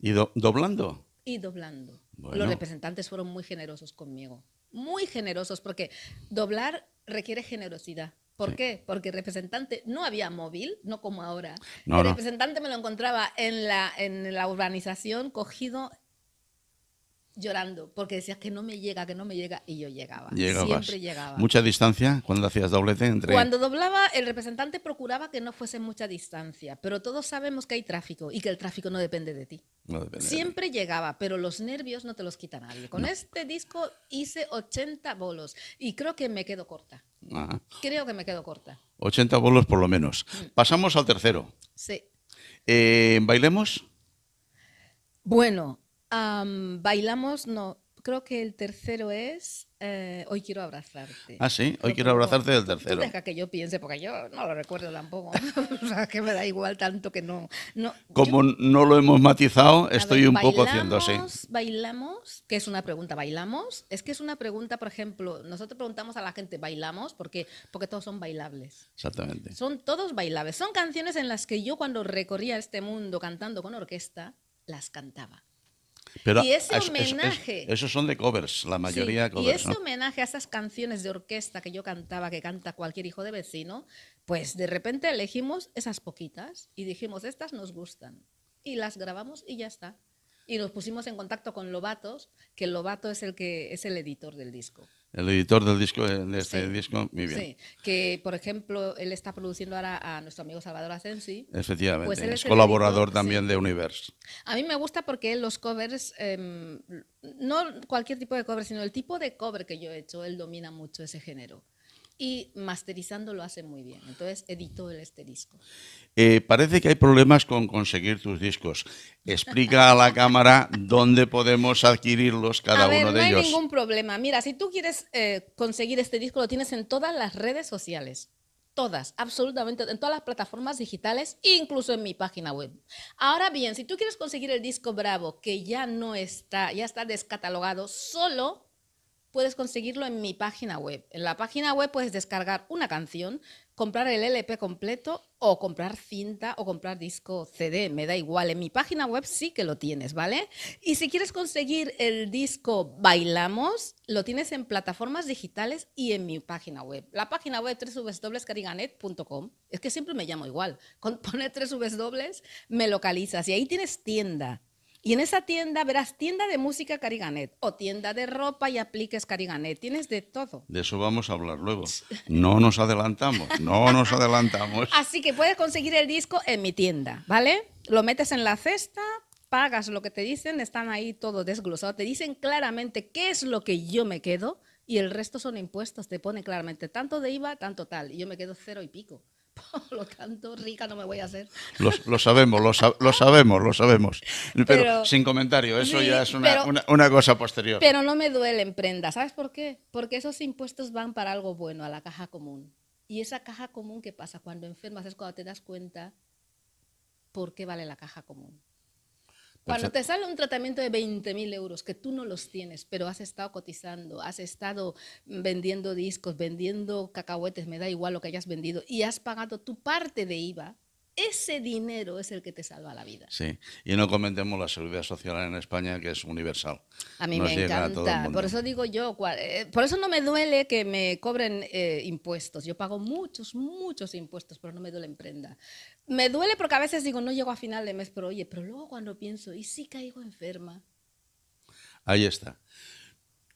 Y doblando. Y doblando. Los representantes fueron muy generosos conmigo. Muy generosos, porque doblar requiere generosidad. ¿Por qué? Porque representante no había móvil, no como ahora. el representante me lo encontraba en la, en la urbanización cogido llorando porque decías que no me llega, que no me llega y yo llegaba. Siempre llegaba. ¿Mucha distancia cuando hacías doblete entre...? Cuando doblaba el representante procuraba que no fuese mucha distancia, pero todos sabemos que hay tráfico y que el tráfico no depende de ti. Siempre llegaba, pero los nervios no te los quita nadie. Con este disco hice 80 bolos y creo que me quedo corta. Creo que me quedo corta. 80 bolos por lo menos. Mm. Pasamos al tercero. Sí. Eh, ¿Bailemos? Bueno, bailamos, no, creo que el tercero es eh, Hoy quiero abrazarte. Ah, sí, hoy quiero abrazarte del tercero. deja que yo piense, porque yo no lo recuerdo tampoco. o sea, que me da igual tanto que no. Como no lo hemos matizado, estoy un poco haciendo así. Bailamos, que es una pregunta, bailamos. Es que es una pregunta, por ejemplo, nosotros preguntamos a la gente, ¿bailamos? Porque, porque todos son bailables. Exactamente. Son todos bailables. Son canciones en las que yo, cuando recorría este mundo cantando con orquesta, las cantaba. Pero y ese homenaje. esos son de covers, la mayoría covers. Y ese homenaje a esas canciones de orquesta que yo cantaba, que canta cualquier hijo de vecino, pues de repente elegimos esas poquitas y dijimos, estas nos gustan. Y las grabamos y ya está. Y nos pusimos en contacto con Lobatos, que Lobato es el, que, es el editor del disco el editor del disco, de este disco, muy bien. Sí, que por ejemplo, él está produciendo ahora a nuestro amigo Salvador Asensi. Efectivamente, pues es, colaborador también de Universe. A mí me gusta porque los covers, em, no cualquier tipo de cover, sino el tipo de cover que yo he hecho, él domina mucho ese género y masterizando lo hace muy bien. Entonces edito este disco. Eh, parece que hay problemas con conseguir tus discos. Explica a la cámara dónde podemos adquirirlos cada uno de ellos. No hay ningún problema. Mira, si tú quieres eh, conseguir este disco, lo tienes en todas las redes sociales todas, absolutamente, en todas las plataformas digitales, incluso en mi página web. Ahora bien, si tú quieres conseguir el disco Bravo, que ya no está, ya está descatalogado, solo puedes conseguirlo en mi página web. En la página web puedes descargar una canción, comprar el LP completo o comprar cinta o comprar disco CD, me da igual. En mi página web sí que lo tienes, ¿vale? Y si quieres conseguir el disco Bailamos, lo tienes en plataformas digitales y en mi página web. La página web www.cariganet.com. Es que siempre me llamo igual. Con poner tres me localizas y ahí tienes tienda y en esa tienda verás tienda de música Cariganet o tienda de ropa y apliques Cariganet. Tienes de todo. De eso vamos a hablar luego. No nos adelantamos, no nos adelantamos. Así que puedes conseguir el disco en mi tienda, ¿vale? Lo metes en la cesta, pagas lo que te dicen, están ahí todo desglosado. Te dicen claramente qué es lo que yo me quedo y el resto son impuestos. Te pone claramente tanto de IVA, tanto tal. Y yo me quedo cero y pico. lo canto, rica no me voy a hacer. Lo, sabemos, lo, sabemos, lo sabemos. Pero, sin comentario, eso ya es una, cosa posterior. Pero no me duelen prenda, ¿sabes por qué? Porque esos impuestos van para algo bueno, a la caja común. Y esa caja común que pasa cuando enfermas es cuando te das cuenta por qué vale la caja común. Cuando te sale un tratamiento de 20.000 mil euros que tú no los tienes, pero has estado cotizando, has estado vendiendo discos, vendiendo cacahuetes, me da igual lo que hayas vendido, y has pagado tu parte de IVA, ese dinero es el que te salva la vida. Sí, y no comentemos la seguridad social en España, que es universal. A mí me encanta, por eso digo yo, eh, por eso no me duele que me cobren eh, impuestos. Yo pago muchos, muchos impuestos, pero no me duele en prenda me duele porque a veces digo, no llego a final de mes, pero oye, pero luego cuando pienso, ¿y sí caigo enferma? Ahí está.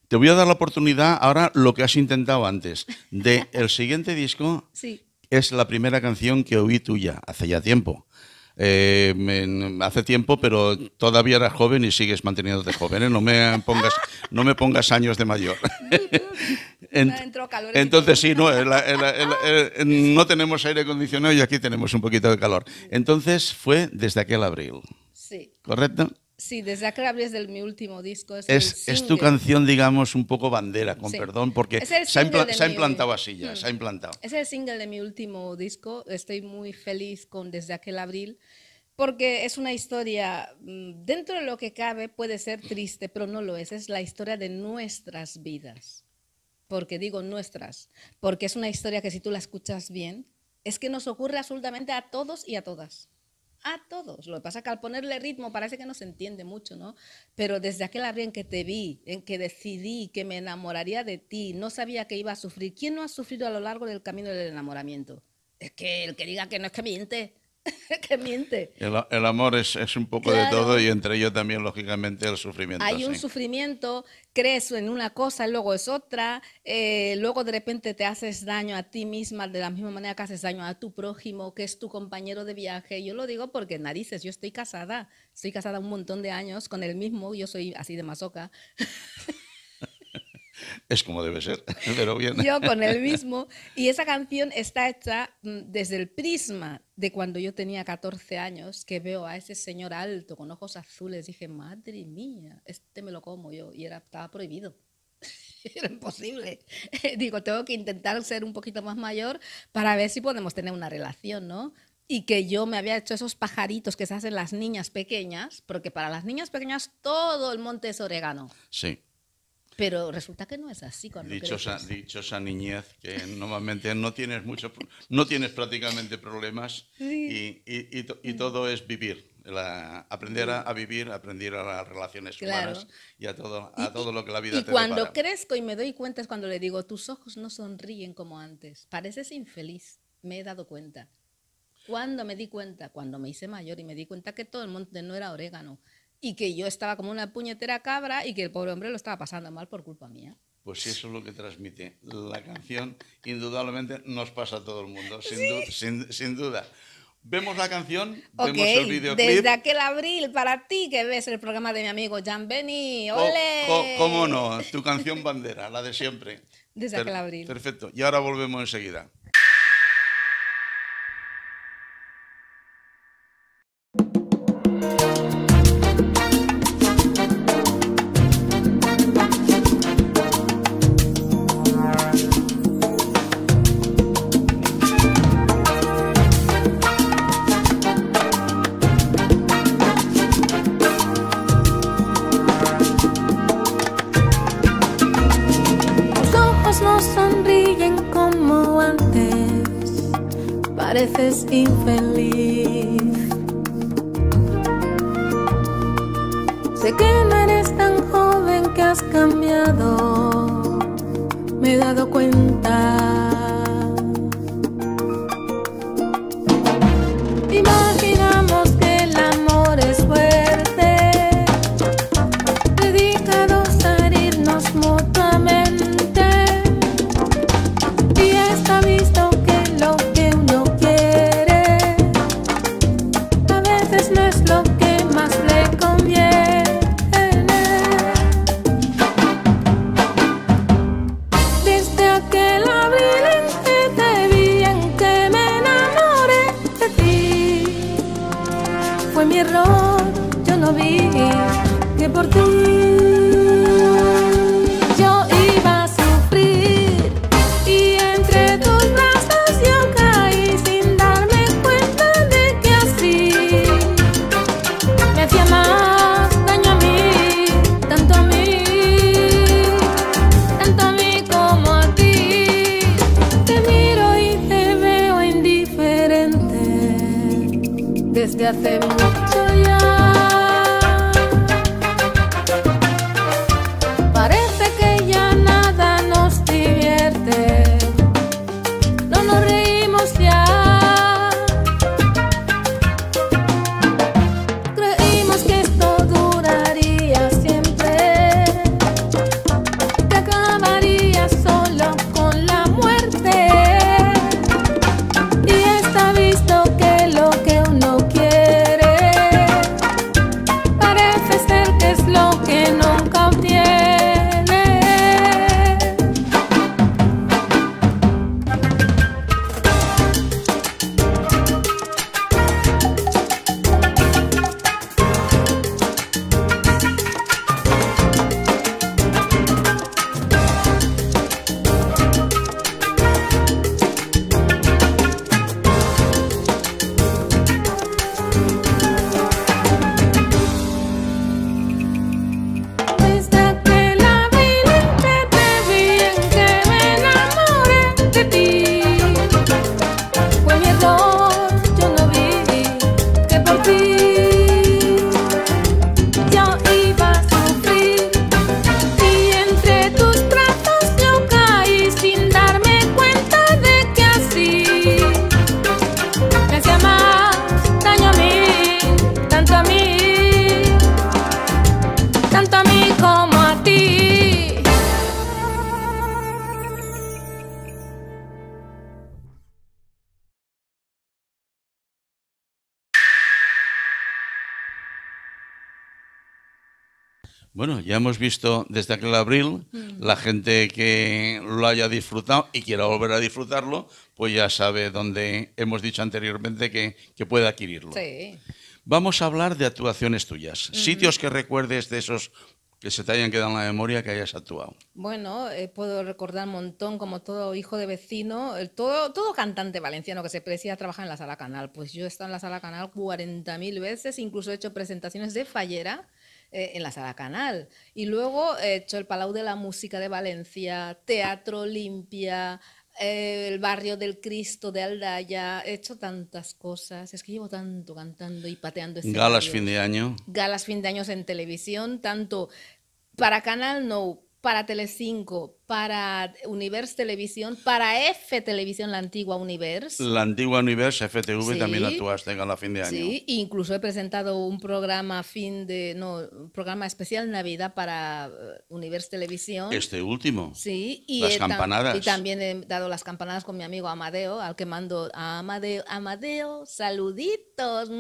Te voy a dar la oportunidad ahora lo que has intentado antes. De el siguiente disco sí. es la primera canción que oí tuya hace ya tiempo. Eh, hace tiempo, pero todavía eras joven y sigues manteniéndote joven. ¿eh? No, me pongas, no me pongas años de mayor. entonces sí, no, no tenemos aire acondicionado y aquí tenemos un poquito de calor. Entonces fue desde aquel abril. Sí. ¿Correcto? Sí, desde abril es del mi último disco. Es, es, tu canción, digamos, un poco bandera, con perdón, porque se ha, implantado así ya, mm. se ha implantado. Es el single de mi último disco. Estoy muy feliz con Desde aquel abril, porque es una historia, mm, dentro de lo que cabe, puede ser triste, pero no lo es. Es la historia de nuestras vidas. Porque digo nuestras, porque es una historia que si tú la escuchas bien, es que nos ocurre absolutamente a todos y a todas a todos. Lo que pasa es que al ponerle ritmo parece que no se entiende mucho, ¿no? Pero desde aquel abril en que te vi, en que decidí que me enamoraría de ti, no sabía que iba a sufrir. ¿Quién no ha sufrido a lo largo del camino del enamoramiento? Es que el que diga que no es que miente. que miente. El, amor es, un poco de todo y entre ello también, lógicamente, el sufrimiento. Hay un sufrimiento, crees en una cosa, y luego es otra, eh, luego de repente te haces daño a ti misma de la misma manera que haces daño a tu prójimo, que es tu compañero de viaje. Yo lo digo porque, narices, yo estoy casada, estoy casada un montón de años con el mismo, yo soy así de masoca. Es como debe ser, pero bien. Yo con el mismo. Y esa canción está hecha mm, desde el prisma de cuando yo tenía 14 años, que veo a ese señor alto con ojos azules. Dije, madre mía, este me lo como yo. Y era, estaba prohibido. Era imposible. Digo, tengo que intentar ser un poquito más mayor para ver si podemos tener una relación, ¿no? y que yo me había hecho esos pajaritos que se hacen las niñas pequeñas, porque para las niñas pequeñas todo el monte es orégano. Sí. Pero resulta que no es así. Cuando dichosa, dichosa niñez, que normalmente no tienes, mucho, no tienes prácticamente problemas y, todo es vivir. aprender a, vivir, aprender a las relaciones humanas y a todo, a todo lo que la vida y cuando crezco y me doy cuenta es cuando le digo, tus ojos no sonríen como antes, pareces infeliz, me he dado cuenta. cuando me di cuenta? Cuando me hice mayor y me di cuenta que todo el mundo no era orégano, y que yo estaba como una puñetera cabra y que el pobre hombre lo estaba pasando mal por culpa mía. Pues si eso es lo que transmite la canción. Indudablemente nos pasa a todo el mundo, sin, sin, duda. Vemos la canción, vemos el videoclip. Desde aquel abril, para ti que ves el programa de mi amigo Jan Benny, ¡ole! ¿Cómo no? Tu canción bandera, la de siempre. Desde aquel abril. Perfecto, y ahora volvemos enseguida. even visto desde aquel abril, la gente que lo haya disfrutado y quiera volver a disfrutarlo, pues ya sabe dónde hemos dicho anteriormente que, que puede adquirirlo. Vamos a hablar de actuaciones tuyas, sitios que recuerdes de esos que se te hayan quedado en la memoria que hayas actuado. Bueno, eh, puedo recordar un montón, como todo hijo de vecino, todo, todo cantante valenciano que se precia trabaja en la sala canal. Pues yo he estado en la sala canal 40.000 veces, incluso he hecho presentaciones de fallera eh, en la sala canal. Y luego eh, he hecho el Palau de la Música de Valencia, Teatro Limpia, eh, el barrio del Cristo de Aldaya, he hecho tantas cosas, es que llevo tanto cantando y pateando. Galas fin de año. Galas fin de año en televisión, tanto para Canal No, para Telecinco, para Univers Televisión, para F Televisión, la antigua Univers. La antigua Univers, FTV, sí, también actuaste la fin de año. Sí, incluso he presentado un programa fin de, no, un programa especial Navidad para eh, Univers Televisión. Este último. Sí. Y las campanadas. y también he dado las campanadas con mi amigo Amadeo, al que mando a Amadeo. Amadeo, saluditos.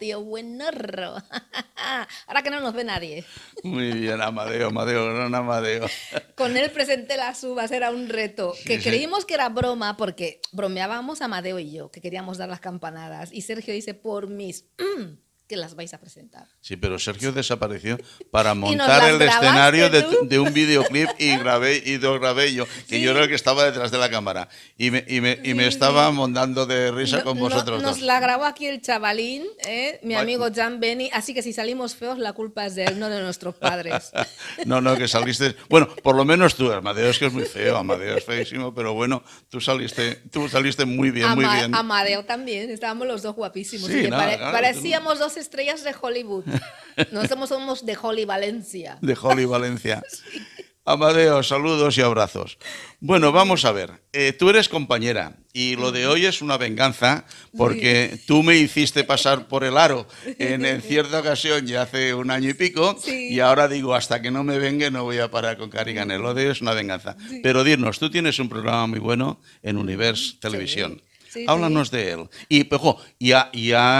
Tío, buen Ahora que no nos ve nadie. Muy bien, Amadeo, Amadeo, gran Amadeo el presente las uvas era un reto que creímos que era broma porque bromeábamos Amadeo y yo, que queríamos dar las campanadas. Y Sergio dice, por mis... que las vais a presentar. Sí, pero Sergio desapareció para montar el escenario de, un videoclip y grabé y lo grabé yo, que yo era el que estaba detrás de la cámara y me, y me, y me estaba montando de risa con vosotros. dos. nos la grabó aquí el chavalín, eh, mi amigo Jan Benny. así que si salimos feos la culpa es de él, no de nuestros padres. no, no, que saliste, bueno, por lo menos tú, Amadeo, es que es muy feo, Amadeo es feísimo, pero bueno, tú saliste, tú saliste muy bien, muy bien. Amadeo también, estábamos los dos guapísimos. sí, parecíamos dos estrellas de Hollywood. Nosotros somos de Holly Valencia. De Holly Valencia. Amadeo, saludos y abrazos. Bueno, vamos a ver. Eh, tú eres compañera y lo de hoy es una venganza porque tú me hiciste pasar por el aro en, cierta ocasión ya hace un año y pico y ahora digo, hasta que no me vengue no voy a parar con Carigan. Lo de hoy es una venganza. Pero dirnos, tú tienes un programa muy bueno en Universo Televisión. Háblanos de él. Y Pejo, ya,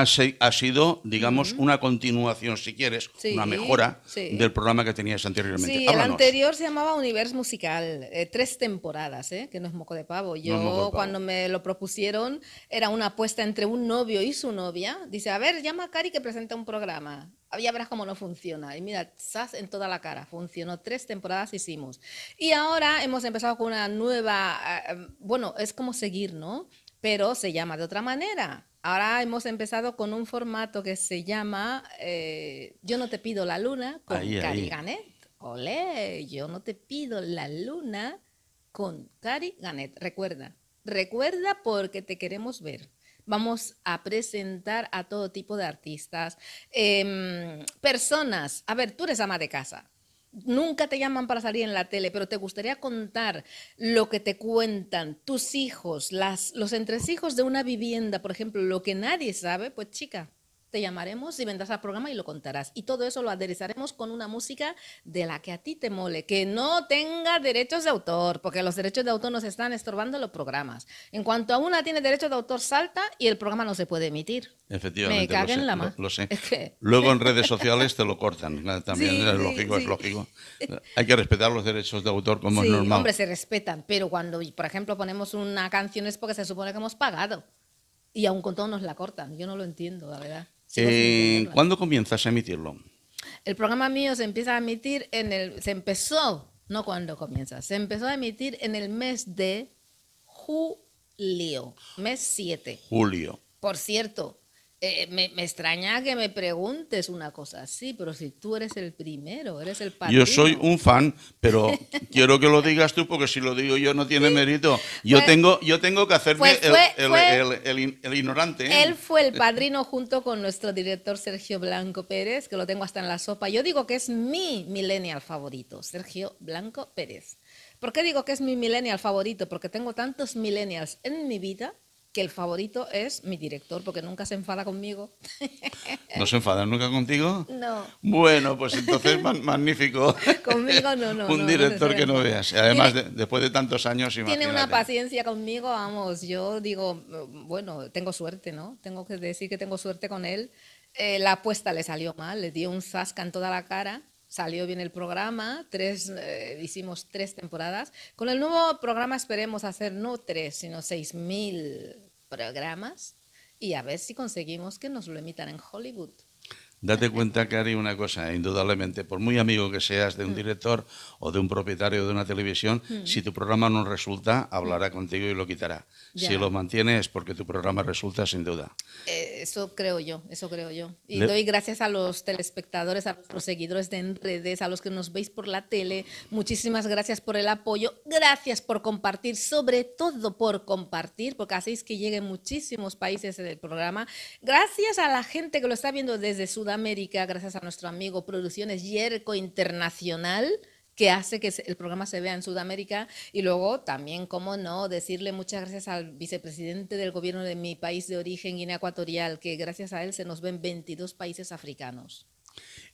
ha, sido, digamos, una continuación, si quieres, una mejora del programa que tenías anteriormente. Sí, el anterior se llamaba Universo Musical, eh, tres temporadas, eh, que no es moco de pavo. Yo, cuando me lo propusieron, era una apuesta entre un novio y su novia. Dice, a ver, llama a Cari que presenta un programa ya verás cómo no funciona. Y mira, sas en toda la cara. Funcionó tres temporadas, hicimos. Y ahora hemos empezado con una nueva, eh, bueno, es como seguir, ¿no? pero se llama de otra manera. Ahora hemos empezado con un formato que se llama eh, Yo no te pido la luna con Kari Cari Ganet. Olé, yo no te pido la luna con Cari Ganet. Recuerda, recuerda porque te queremos ver. Vamos a presentar a todo tipo de artistas, em, personas. A ver, tú eres ama de casa nunca te llaman para salir en la tele, pero te gustaría contar lo que te cuentan tus hijos, los entresijos de una vivienda, por ejemplo, lo que nadie sabe, pues chica, llamaremos y vendrás al programa y lo contarás. Y todo eso lo aderezaremos con una música de la que a ti te mole, que no tenga derechos de autor, porque los derechos de autor nos están estorbando los programas. En cuanto a una tiene derechos de autor, salta y el programa no se puede emitir. Efectivamente. Me la mano. sé. Luego en redes sociales te lo cortan. También es lógico, es lógico. Hay que respetar los derechos de autor como es normal. Hombre, se respetan, pero cuando, por ejemplo, ponemos una canción es porque se supone que hemos pagado. Y aún con todo nos la cortan. Yo no lo entiendo, la verdad. Eh, ¿Cuándo comienzas a emitirlo? El programa mío se empieza a emitir en el. Se empezó, no cuando comienza, se empezó a emitir en el mes de julio, mes 7. Julio. Por cierto, eh, me, extraña que me preguntes una cosa así, pero si tú eres el primero, eres el padrino. Yo soy un fan, pero quiero que lo digas tú porque si lo digo yo no tiene mérito. Yo, pues tengo, yo tengo que hacerme pues el, ignorante. ¿eh? Él fue el padrino junto con nuestro director Sergio Blanco Pérez, que lo tengo hasta en la sopa. Yo digo que es mi millennial favorito, Sergio Blanco Pérez. ¿Por qué digo que es mi millennial favorito? Porque tengo tantos millennials en mi vida que el favorito es mi director, porque nunca se enfada conmigo. ¿No se enfada nunca contigo? No. Bueno, pues entonces magnífico. Conmigo no, no. Un director que no veas. Además, después de tantos años, Tiene una paciencia conmigo, vamos, yo digo, bueno, tengo suerte, ¿no? Tengo que decir que tengo suerte con él. Eh, la apuesta le salió mal, le dio un zasca en toda la cara salió bien el programa, tres, eh, hicimos tres temporadas. Con el nuevo programa esperemos hacer no tres, sino seis mil programas y a ver si conseguimos que nos lo emitan en Hollywood. Date cuenta, Cari, una cosa, indudablemente, por muy amigo que seas de un mm. director o de un propietario de una televisión, mm. si tu programa no resulta, hablará mm. contigo y lo quitará. Si lo mantienes es porque tu programa resulta, sin duda. Eh, eso creo yo, eso creo yo. Y doy gracias a los telespectadores, a los seguidores de redes, a los que nos veis por la tele. Muchísimas gracias por el apoyo. Gracias por compartir, sobre todo por compartir, porque hacéis que lleguen muchísimos países el programa. Gracias a la gente que lo está viendo desde su Sudamérica, gracias a nuestro amigo Producciones Yerco Internacional que hace que el programa se vea en Sudamérica. Y luego también, cómo no, decirle muchas gracias al vicepresidente del gobierno de mi país de origen, Guinea Ecuatorial, que gracias a él se nos ven 22 países africanos.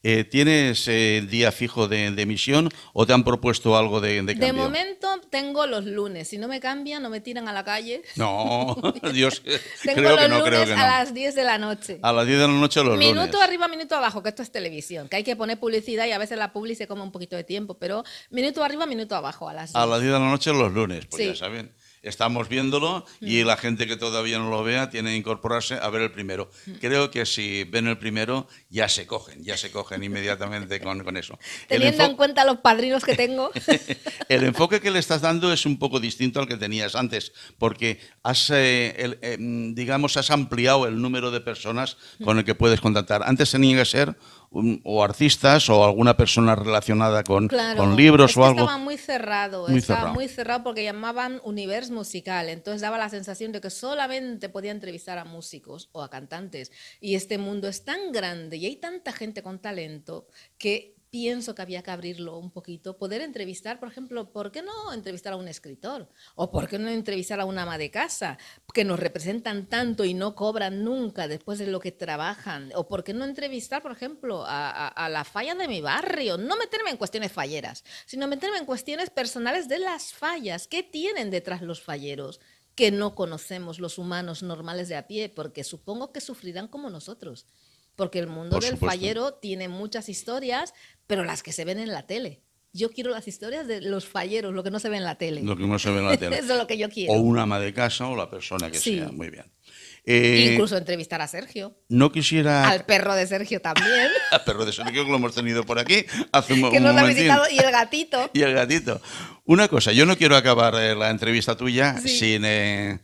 Eh, ¿Tienes eh, el día fijo de, emisión o te han propuesto algo de, de cambio? De momento tengo los lunes. Si no me cambian, no me tiran a la calle. No, Dios. tengo creo los que no, lunes a las 10 de la noche. A las 10 de la noche los lunes. Minuto arriba, minuto abajo, que esto es televisión, que hay que poner publicidad y a veces la publicidad se come un poquito de tiempo, pero minuto arriba, minuto abajo a las 10. A las 10 de la noche los lunes, pues ya saben estamos viéndolo y mm. la gente que todavía no lo vea tiene que incorporarse a ver el primero. Mm. Creo que si ven el primero ya se cogen, ya se cogen inmediatamente con, con eso. Teniendo en cuenta los padrinos que tengo. el enfoque que le estás dando es un poco distinto al que tenías antes, porque has, eh, eh, mm, digamos, has ampliado el número de personas con el que puedes contactar. Antes tenía que ser o artistas o alguna persona relacionada con, libros o algo. Estaba muy cerrado, estaba muy cerrado porque llamaban universo musical, entonces daba la sensación de que solamente podía entrevistar a músicos o a cantantes. Y este mundo es tan grande y hay tanta gente con talento que pienso que había que abrirlo un poquito, poder entrevistar, por ejemplo, ¿por qué no entrevistar a un escritor? ¿O por qué no entrevistar a una ama de casa que nos representan tanto y no cobran nunca después de lo que trabajan? ¿O por qué no entrevistar, por ejemplo, a, a la falla de mi barrio? No meterme en cuestiones falleras, sino meterme en cuestiones personales de las fallas. ¿Qué tienen detrás los falleros? que no conocemos los humanos normales de a pie, porque supongo que sufrirán como nosotros porque el mundo del fallero tiene muchas historias, pero las que se ven en la tele. Yo quiero las historias de los falleros, lo que no se ve en la tele. Lo que no se ve en la tele. Eso es lo que yo quiero. O una ama de casa o la persona que sea. Muy bien. Eh, Incluso entrevistar a Sergio. No quisiera. Al perro de Sergio también. al perro de Sergio, que lo hemos tenido por aquí hace un, que nos ha visitado, y el gatito. y el gatito. Una cosa, yo no quiero acabar eh, la entrevista tuya sin eh,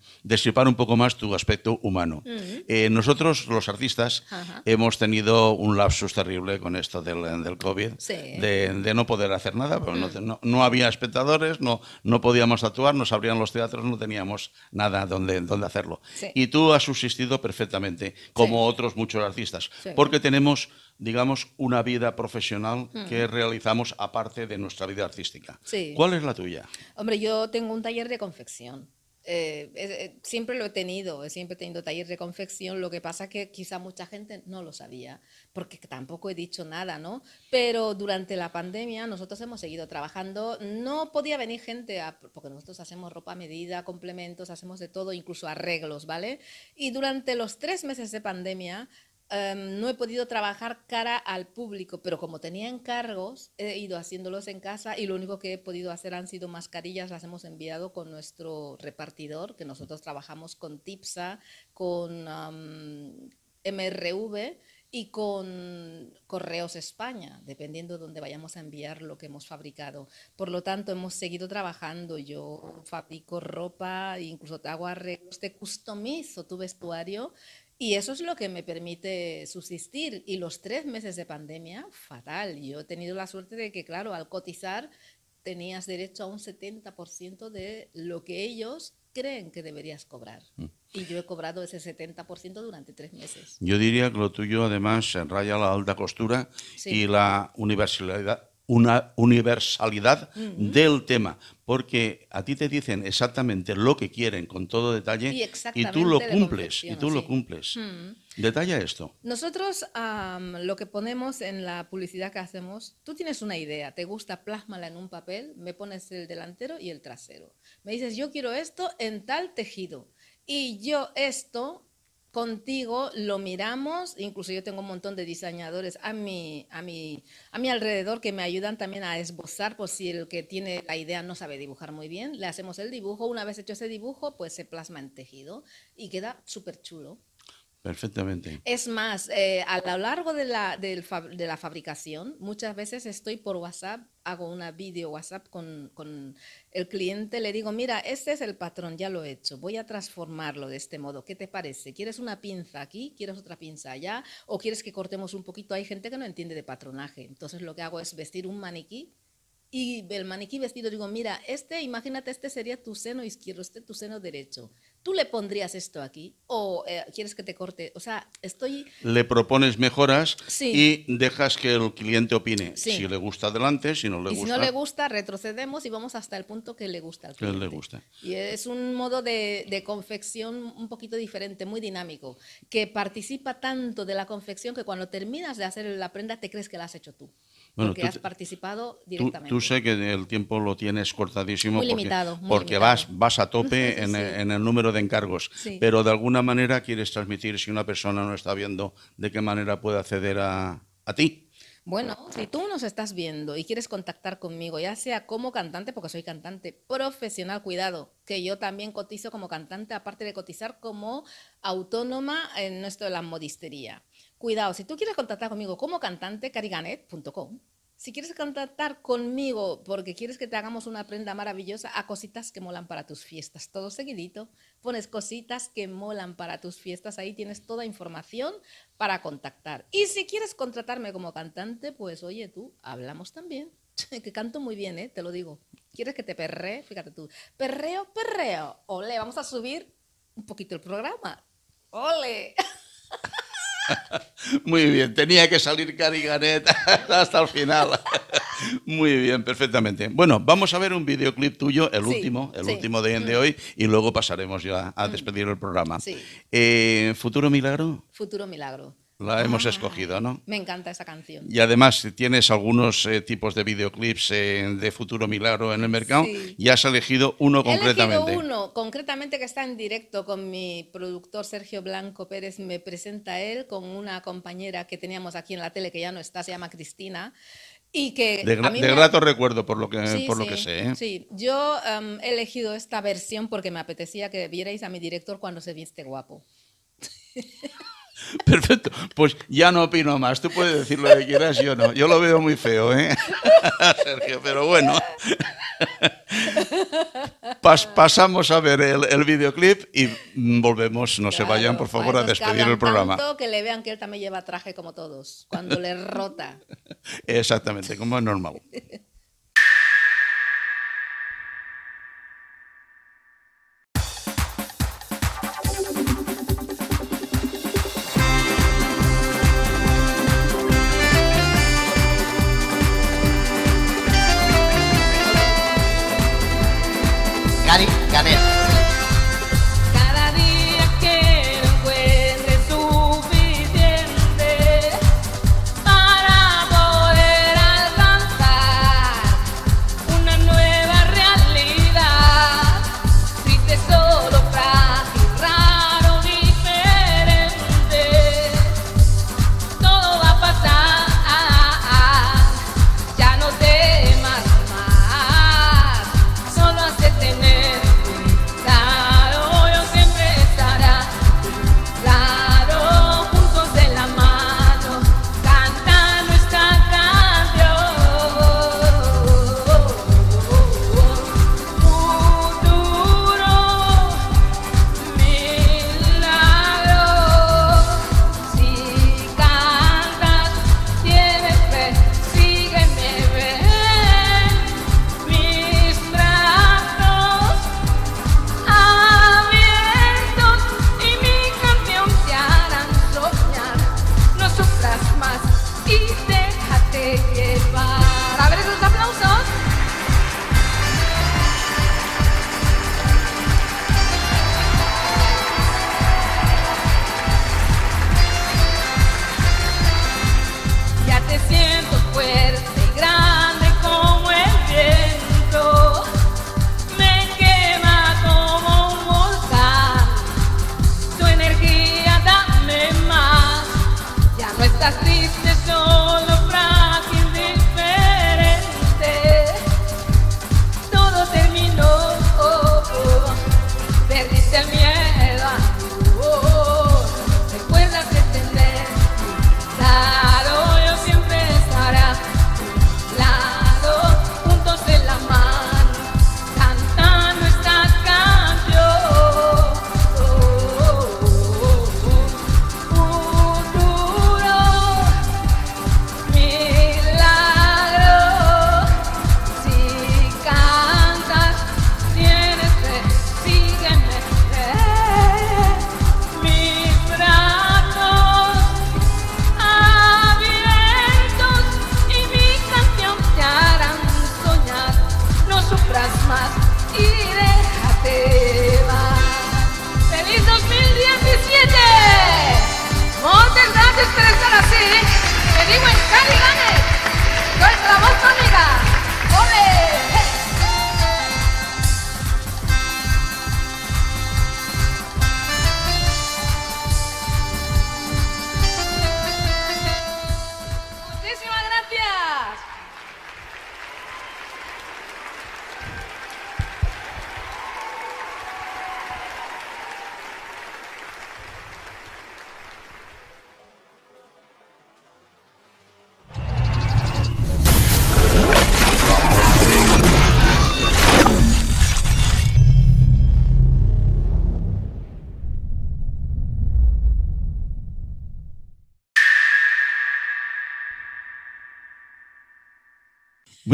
un poco más tu aspecto humano. Mm. Eh, nosotros, los artistas, hemos tenido un lapsus terrible con esto del, COVID, de, no poder hacer nada, mm. no, había espectadores, no, no podíamos actuar, nos abrían los teatros, no teníamos nada donde, donde hacerlo. Y tú has subsistido perfectamente, como otros muchos artistas, porque tenemos, digamos, una vida profesional mm. que realizamos aparte de nuestra vida artística. ¿Cuál es la tuya? Hombre, yo tengo un taller de confección. Eh, eh, siempre lo he tenido, eh, siempre he tenido taller de confección, lo que pasa es que quizá mucha gente no lo sabía, porque tampoco he dicho nada, ¿no? Pero durante la pandemia nosotros hemos seguido trabajando, no podía venir gente, porque nosotros hacemos ropa medida, complementos, hacemos de todo, incluso arreglos, ¿vale? Y durante los tres meses de pandemia Em, no he podido trabajar cara al público, pero como tenía encargos, he ido haciéndolos en casa y lo único que he podido hacer han sido mascarillas, las hemos enviado con nuestro repartidor, que nosotros trabajamos con TIPSA, con MRV y con Correos España, dependiendo de dónde vayamos a enviar lo que hemos fabricado. Por lo tanto, hemos seguido trabajando. Yo fabrico ropa, incluso te hago arreglos, te customizo tu vestuario y eso es lo que me permite subsistir. Y los tres meses de pandemia, fatal. Yo he tenido la suerte de que, claro, al cotizar tenías derecho a un 70% de lo que ellos creen que deberías cobrar. Mm. Y yo he cobrado ese 70% durante tres meses. Yo diría que lo tuyo además enraya la alta costura y la universalidad, una universalidad del tema, porque a ti te dicen exactamente lo que quieren con todo detalle y, tú lo cumples, y tú lo cumples. Detalla esto. Nosotros lo que ponemos en la publicidad que hacemos, tú tienes una idea, te gusta, plásmala en un papel, me pones el delantero y el trasero. Me dices, yo quiero esto en tal tejido y yo esto contigo lo miramos, incluso yo tengo un montón de diseñadores a mi, alrededor que me ayudan también a esbozar, por pues si el que tiene la idea no sabe dibujar muy bien, le hacemos el dibujo, una vez hecho ese dibujo, pues se plasma en tejido y queda súper chulo. Perfectamente. Es más, eh, a lo largo de la, fabricación, muchas veces estoy por WhatsApp, hago una video WhatsApp con, con, el cliente, le digo, mira, este es el patrón, ya lo he hecho, voy a transformarlo de este modo, ¿qué te parece? ¿Quieres una pinza aquí? ¿Quieres otra pinza allá? ¿O quieres que cortemos un poquito? Hay gente que no entiende de patronaje, entonces lo que hago es vestir un maniquí y el maniquí vestido, digo, mira, este, imagínate, este sería tu seno izquierdo, este tu seno derecho tú le pondrías esto aquí o eh, quieres que te corte. O sea, estoy... Le propones mejoras y dejas que el cliente opine. Si le gusta adelante, si no le gusta... Si no le gusta, retrocedemos y vamos hasta el punto que le gusta al cliente. Que le gusta. Y es un modo de, confección un poquito diferente, muy dinámico, que participa tanto de la confección que cuando terminas de hacer la prenda te crees que la has hecho tú. Bueno, porque has participado directamente. Tú, sé que el tiempo lo tienes cortadísimo. porque, Vas, vas a tope en, el número de encargos. Pero de alguna manera quieres transmitir, si una persona no está viendo, de qué manera puede acceder a, a ti. Bueno, si tú nos estás viendo y quieres contactar conmigo, ya sea como cantante, porque soy cantante profesional, cuidado, que yo también cotizo como cantante, aparte de cotizar como autónoma en nuestro de la modistería. Cuidado, si tú quieres contactar conmigo como cantante, cariganet.com. Si quieres contactar conmigo porque quieres que te hagamos una prenda maravillosa a cositas que molan para tus fiestas, todo seguidito, pones cositas que molan para tus fiestas, ahí tienes toda información para contactar. Y si quieres contratarme como cantante, pues oye tú, hablamos también, que canto muy bien, ¿eh? te lo digo. ¿Quieres que te perré? Fíjate tú, perreo, perreo, ole, vamos a subir un poquito el programa, ole. Muy bien, tenía que salir Cariganet hasta el final. Muy bien, perfectamente. Bueno, vamos a ver un videoclip tuyo, el último, el último de, mm. hoy, y luego pasaremos ya a mm. despedir el programa. Eh, ¿Futuro Milagro? Futuro Milagro. La ah. hemos escogido, ¿no? Me encanta esa canción. Y además tienes algunos eh, tipos de videoclips eh, de Futuro Milagro en el mercado ya y has elegido uno concretamente. He Elegido uno concretamente que está en directo con mi productor Sergio Blanco Pérez. Me presenta él con una compañera que teníamos aquí en la tele que ya no está, se llama Cristina. Y que de, grato recuerdo, por lo que, por lo que sé. ¿eh? Sí, yo em, he elegido esta versión porque me apetecía que vierais a mi director cuando se viste guapo. Perfecto. Pues ya no opino más. Tú puedes decir lo que quieras, yo no. Yo lo veo muy feo, ¿eh? Sergio, pero bueno. pasamos a ver el, videoclip y volvemos. No se vayan, por favor, a despedir el programa. Tanto que le vean que él también lleva traje como todos, cuando le rota. Exactamente, como es normal. Ganer.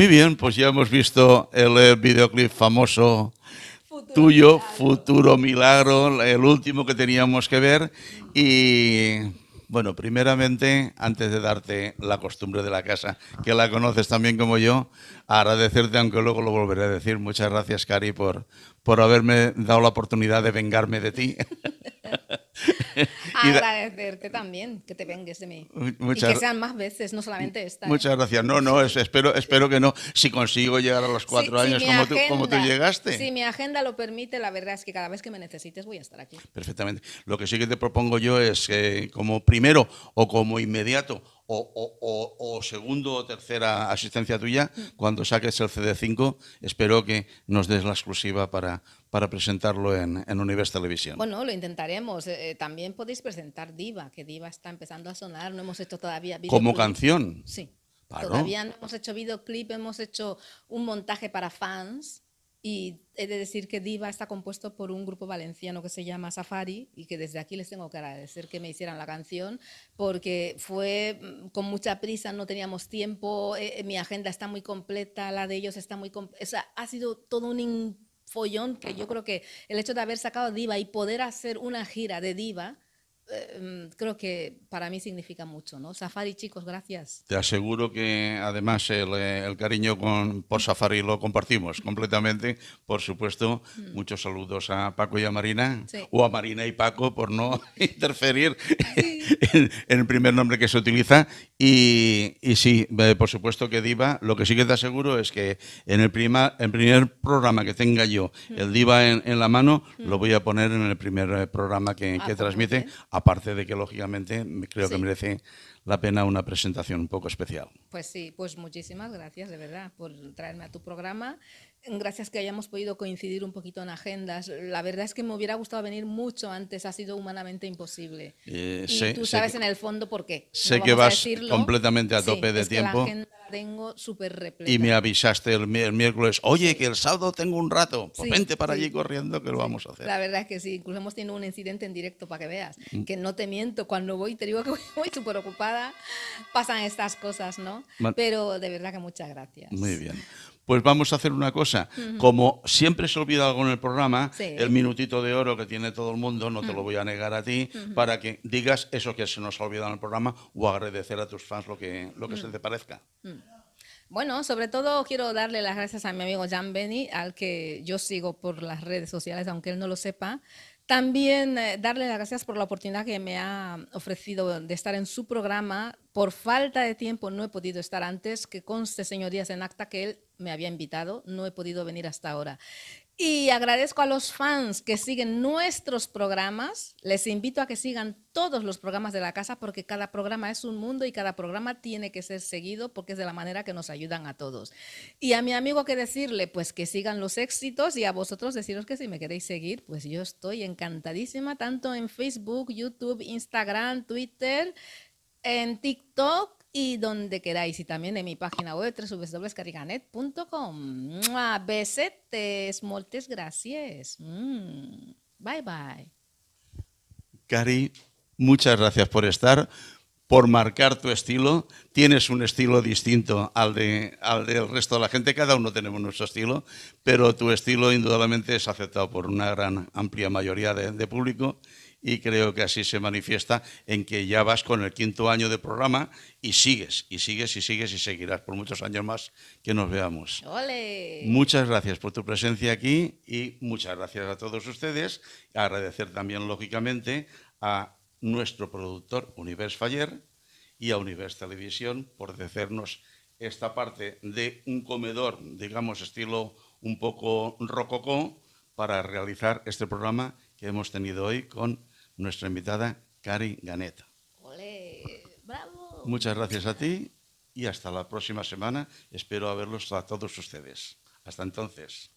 Muy bien, pues ya hemos visto el eh, videoclip famoso tuyo, Futuro Milagro, el último que teníamos que ver. Y bueno, primeramente, antes de darte la costumbre de la casa, que la conoces también como yo, agradecerte, aunque luego lo volveré a decir, muchas gracias, Cari, por, por haberme dado la oportunidad de vengarme de ti. Agradecerte también que te vengues de mí. y que sean más veces, no solamente esta. Muchas gracias. No, no, espero, espero que no. Si consigo llegar a los cuatro años como, como, tú, llegaste. Si mi agenda lo permite, la verdad es que cada vez que me necesites voy a estar aquí. Perfectamente. Lo que sí que te propongo yo es que como primero o como inmediato o, o, o, segundo o tercera asistencia tuya, cuando saques el CD5, espero que nos des la exclusiva para, para presentarlo en, en Univers Televisión. Bueno, lo intentaremos. Eh, eh, también podéis presentar Diva, que Diva está empezando a sonar, no hemos hecho todavía... Como canción. Sí. Todavía no hemos hecho videoclip, hemos hecho un montaje para fans y he de decir que Diva está compuesto por un grupo valenciano que se llama Safari y que desde aquí les tengo que agradecer que me hicieran la canción porque fue mm, con mucha prisa, no teníamos tiempo, eh, eh, mi agenda está muy completa, la de ellos está muy... O sea, ha sido todo un follón que yo creo que el hecho de haber sacado Diva y poder hacer una gira de Diva eh, mm, creo que para mí significa mucho, ¿no? Safari, chicos, gracias. Te aseguro que además el, eh, cariño con, por Safari lo compartimos completamente. Por supuesto, mm. muchos saludos a Paco y a Marina, o a Marina y Paco por no interferir en, el primer nombre que se utiliza. Y, y, sí, eh, por supuesto que Diva, lo que sí que te aseguro es que en el, primer programa que tenga yo, el mm. Diva en, la mano, lo voy a poner en el primer programa que, ah, pues transmite aparte de que lógicamente creo que merece la pena una presentación un poco especial. Pues sí, pues muchísimas gracias de verdad por traerme a tu programa Gracias que hayamos podido coincidir un poquito en agendas. La verdad es que me hubiera gustado venir mucho antes, ha sido humanamente imposible. Eh, y tú sabes en el fondo por qué. Sé que vas completamente a tope de tiempo. tengo súper repleta. Y me avisaste el, miércoles, oye, que el sábado tengo un rato, pues vente para allí corriendo que lo vamos a hacer. La verdad es que sí, incluso hemos tenido un incidente en directo para que veas, mm. que no te miento, cuando voy te digo que voy súper ocupada, pasan estas cosas, ¿no? Pero de verdad que muchas gracias. Muy bien pues vamos a hacer una cosa. Como siempre se olvida algo en el programa, el minutito de oro que tiene todo el mundo, no te lo voy a negar a ti, para que digas eso que se nos ha olvidado en el programa o agradecer a tus fans lo que, lo que se mm. te parezca. Mm. Bueno, sobre todo quiero darle las gracias a mi amigo Jan Benny, al que yo sigo por las redes sociales, aunque él no lo sepa. También eh, darle las gracias por la oportunidad que me ha ofrecido de estar en su programa. Por falta de tiempo no he podido estar antes, que conste, señorías, en acta que él me había invitado, no he podido venir hasta ahora. Y agradezco a los fans que siguen nuestros programas. Les invito a que sigan todos los programas de la casa porque cada programa es un mundo y cada programa tiene que ser seguido porque es de la manera que nos ayudan a todos. Y a mi amigo que decirle, pues que sigan los éxitos y a vosotros deciros que si me queréis seguir, pues yo estoy encantadísima tanto en Facebook, YouTube, Instagram, Twitter, en TikTok y donde queráis. Y también en mi página web www.carriganet.com. Besetes, moltes gracias. Mm. Bye bye. Cari, muchas gracias por estar, por marcar tu estilo. Tienes un estilo distinto al, de, al del resto de la gente, cada uno tenemos nuestro estilo, pero tu estilo indudablemente es aceptado por una gran amplia mayoría de público y creo que así se manifiesta en que ya vas con el quinto año de programa y sigues, y sigues, y sigues, y seguirás por muchos años más que nos veamos. Muchas gracias por tu presencia aquí y muchas gracias a todos ustedes. Agradecer también, lógicamente, a nuestro productor Univers Faller y a Univers Televisión por decernos esta parte de un comedor, digamos, estilo un poco rococó, para realizar este programa que hemos tenido hoy con nuestra invitada Cari Ganeta. ¡Ole! ¡Bravo! Muchas gracias a ti y hasta la próxima semana. Espero haberlos a todos ustedes. Hasta entonces.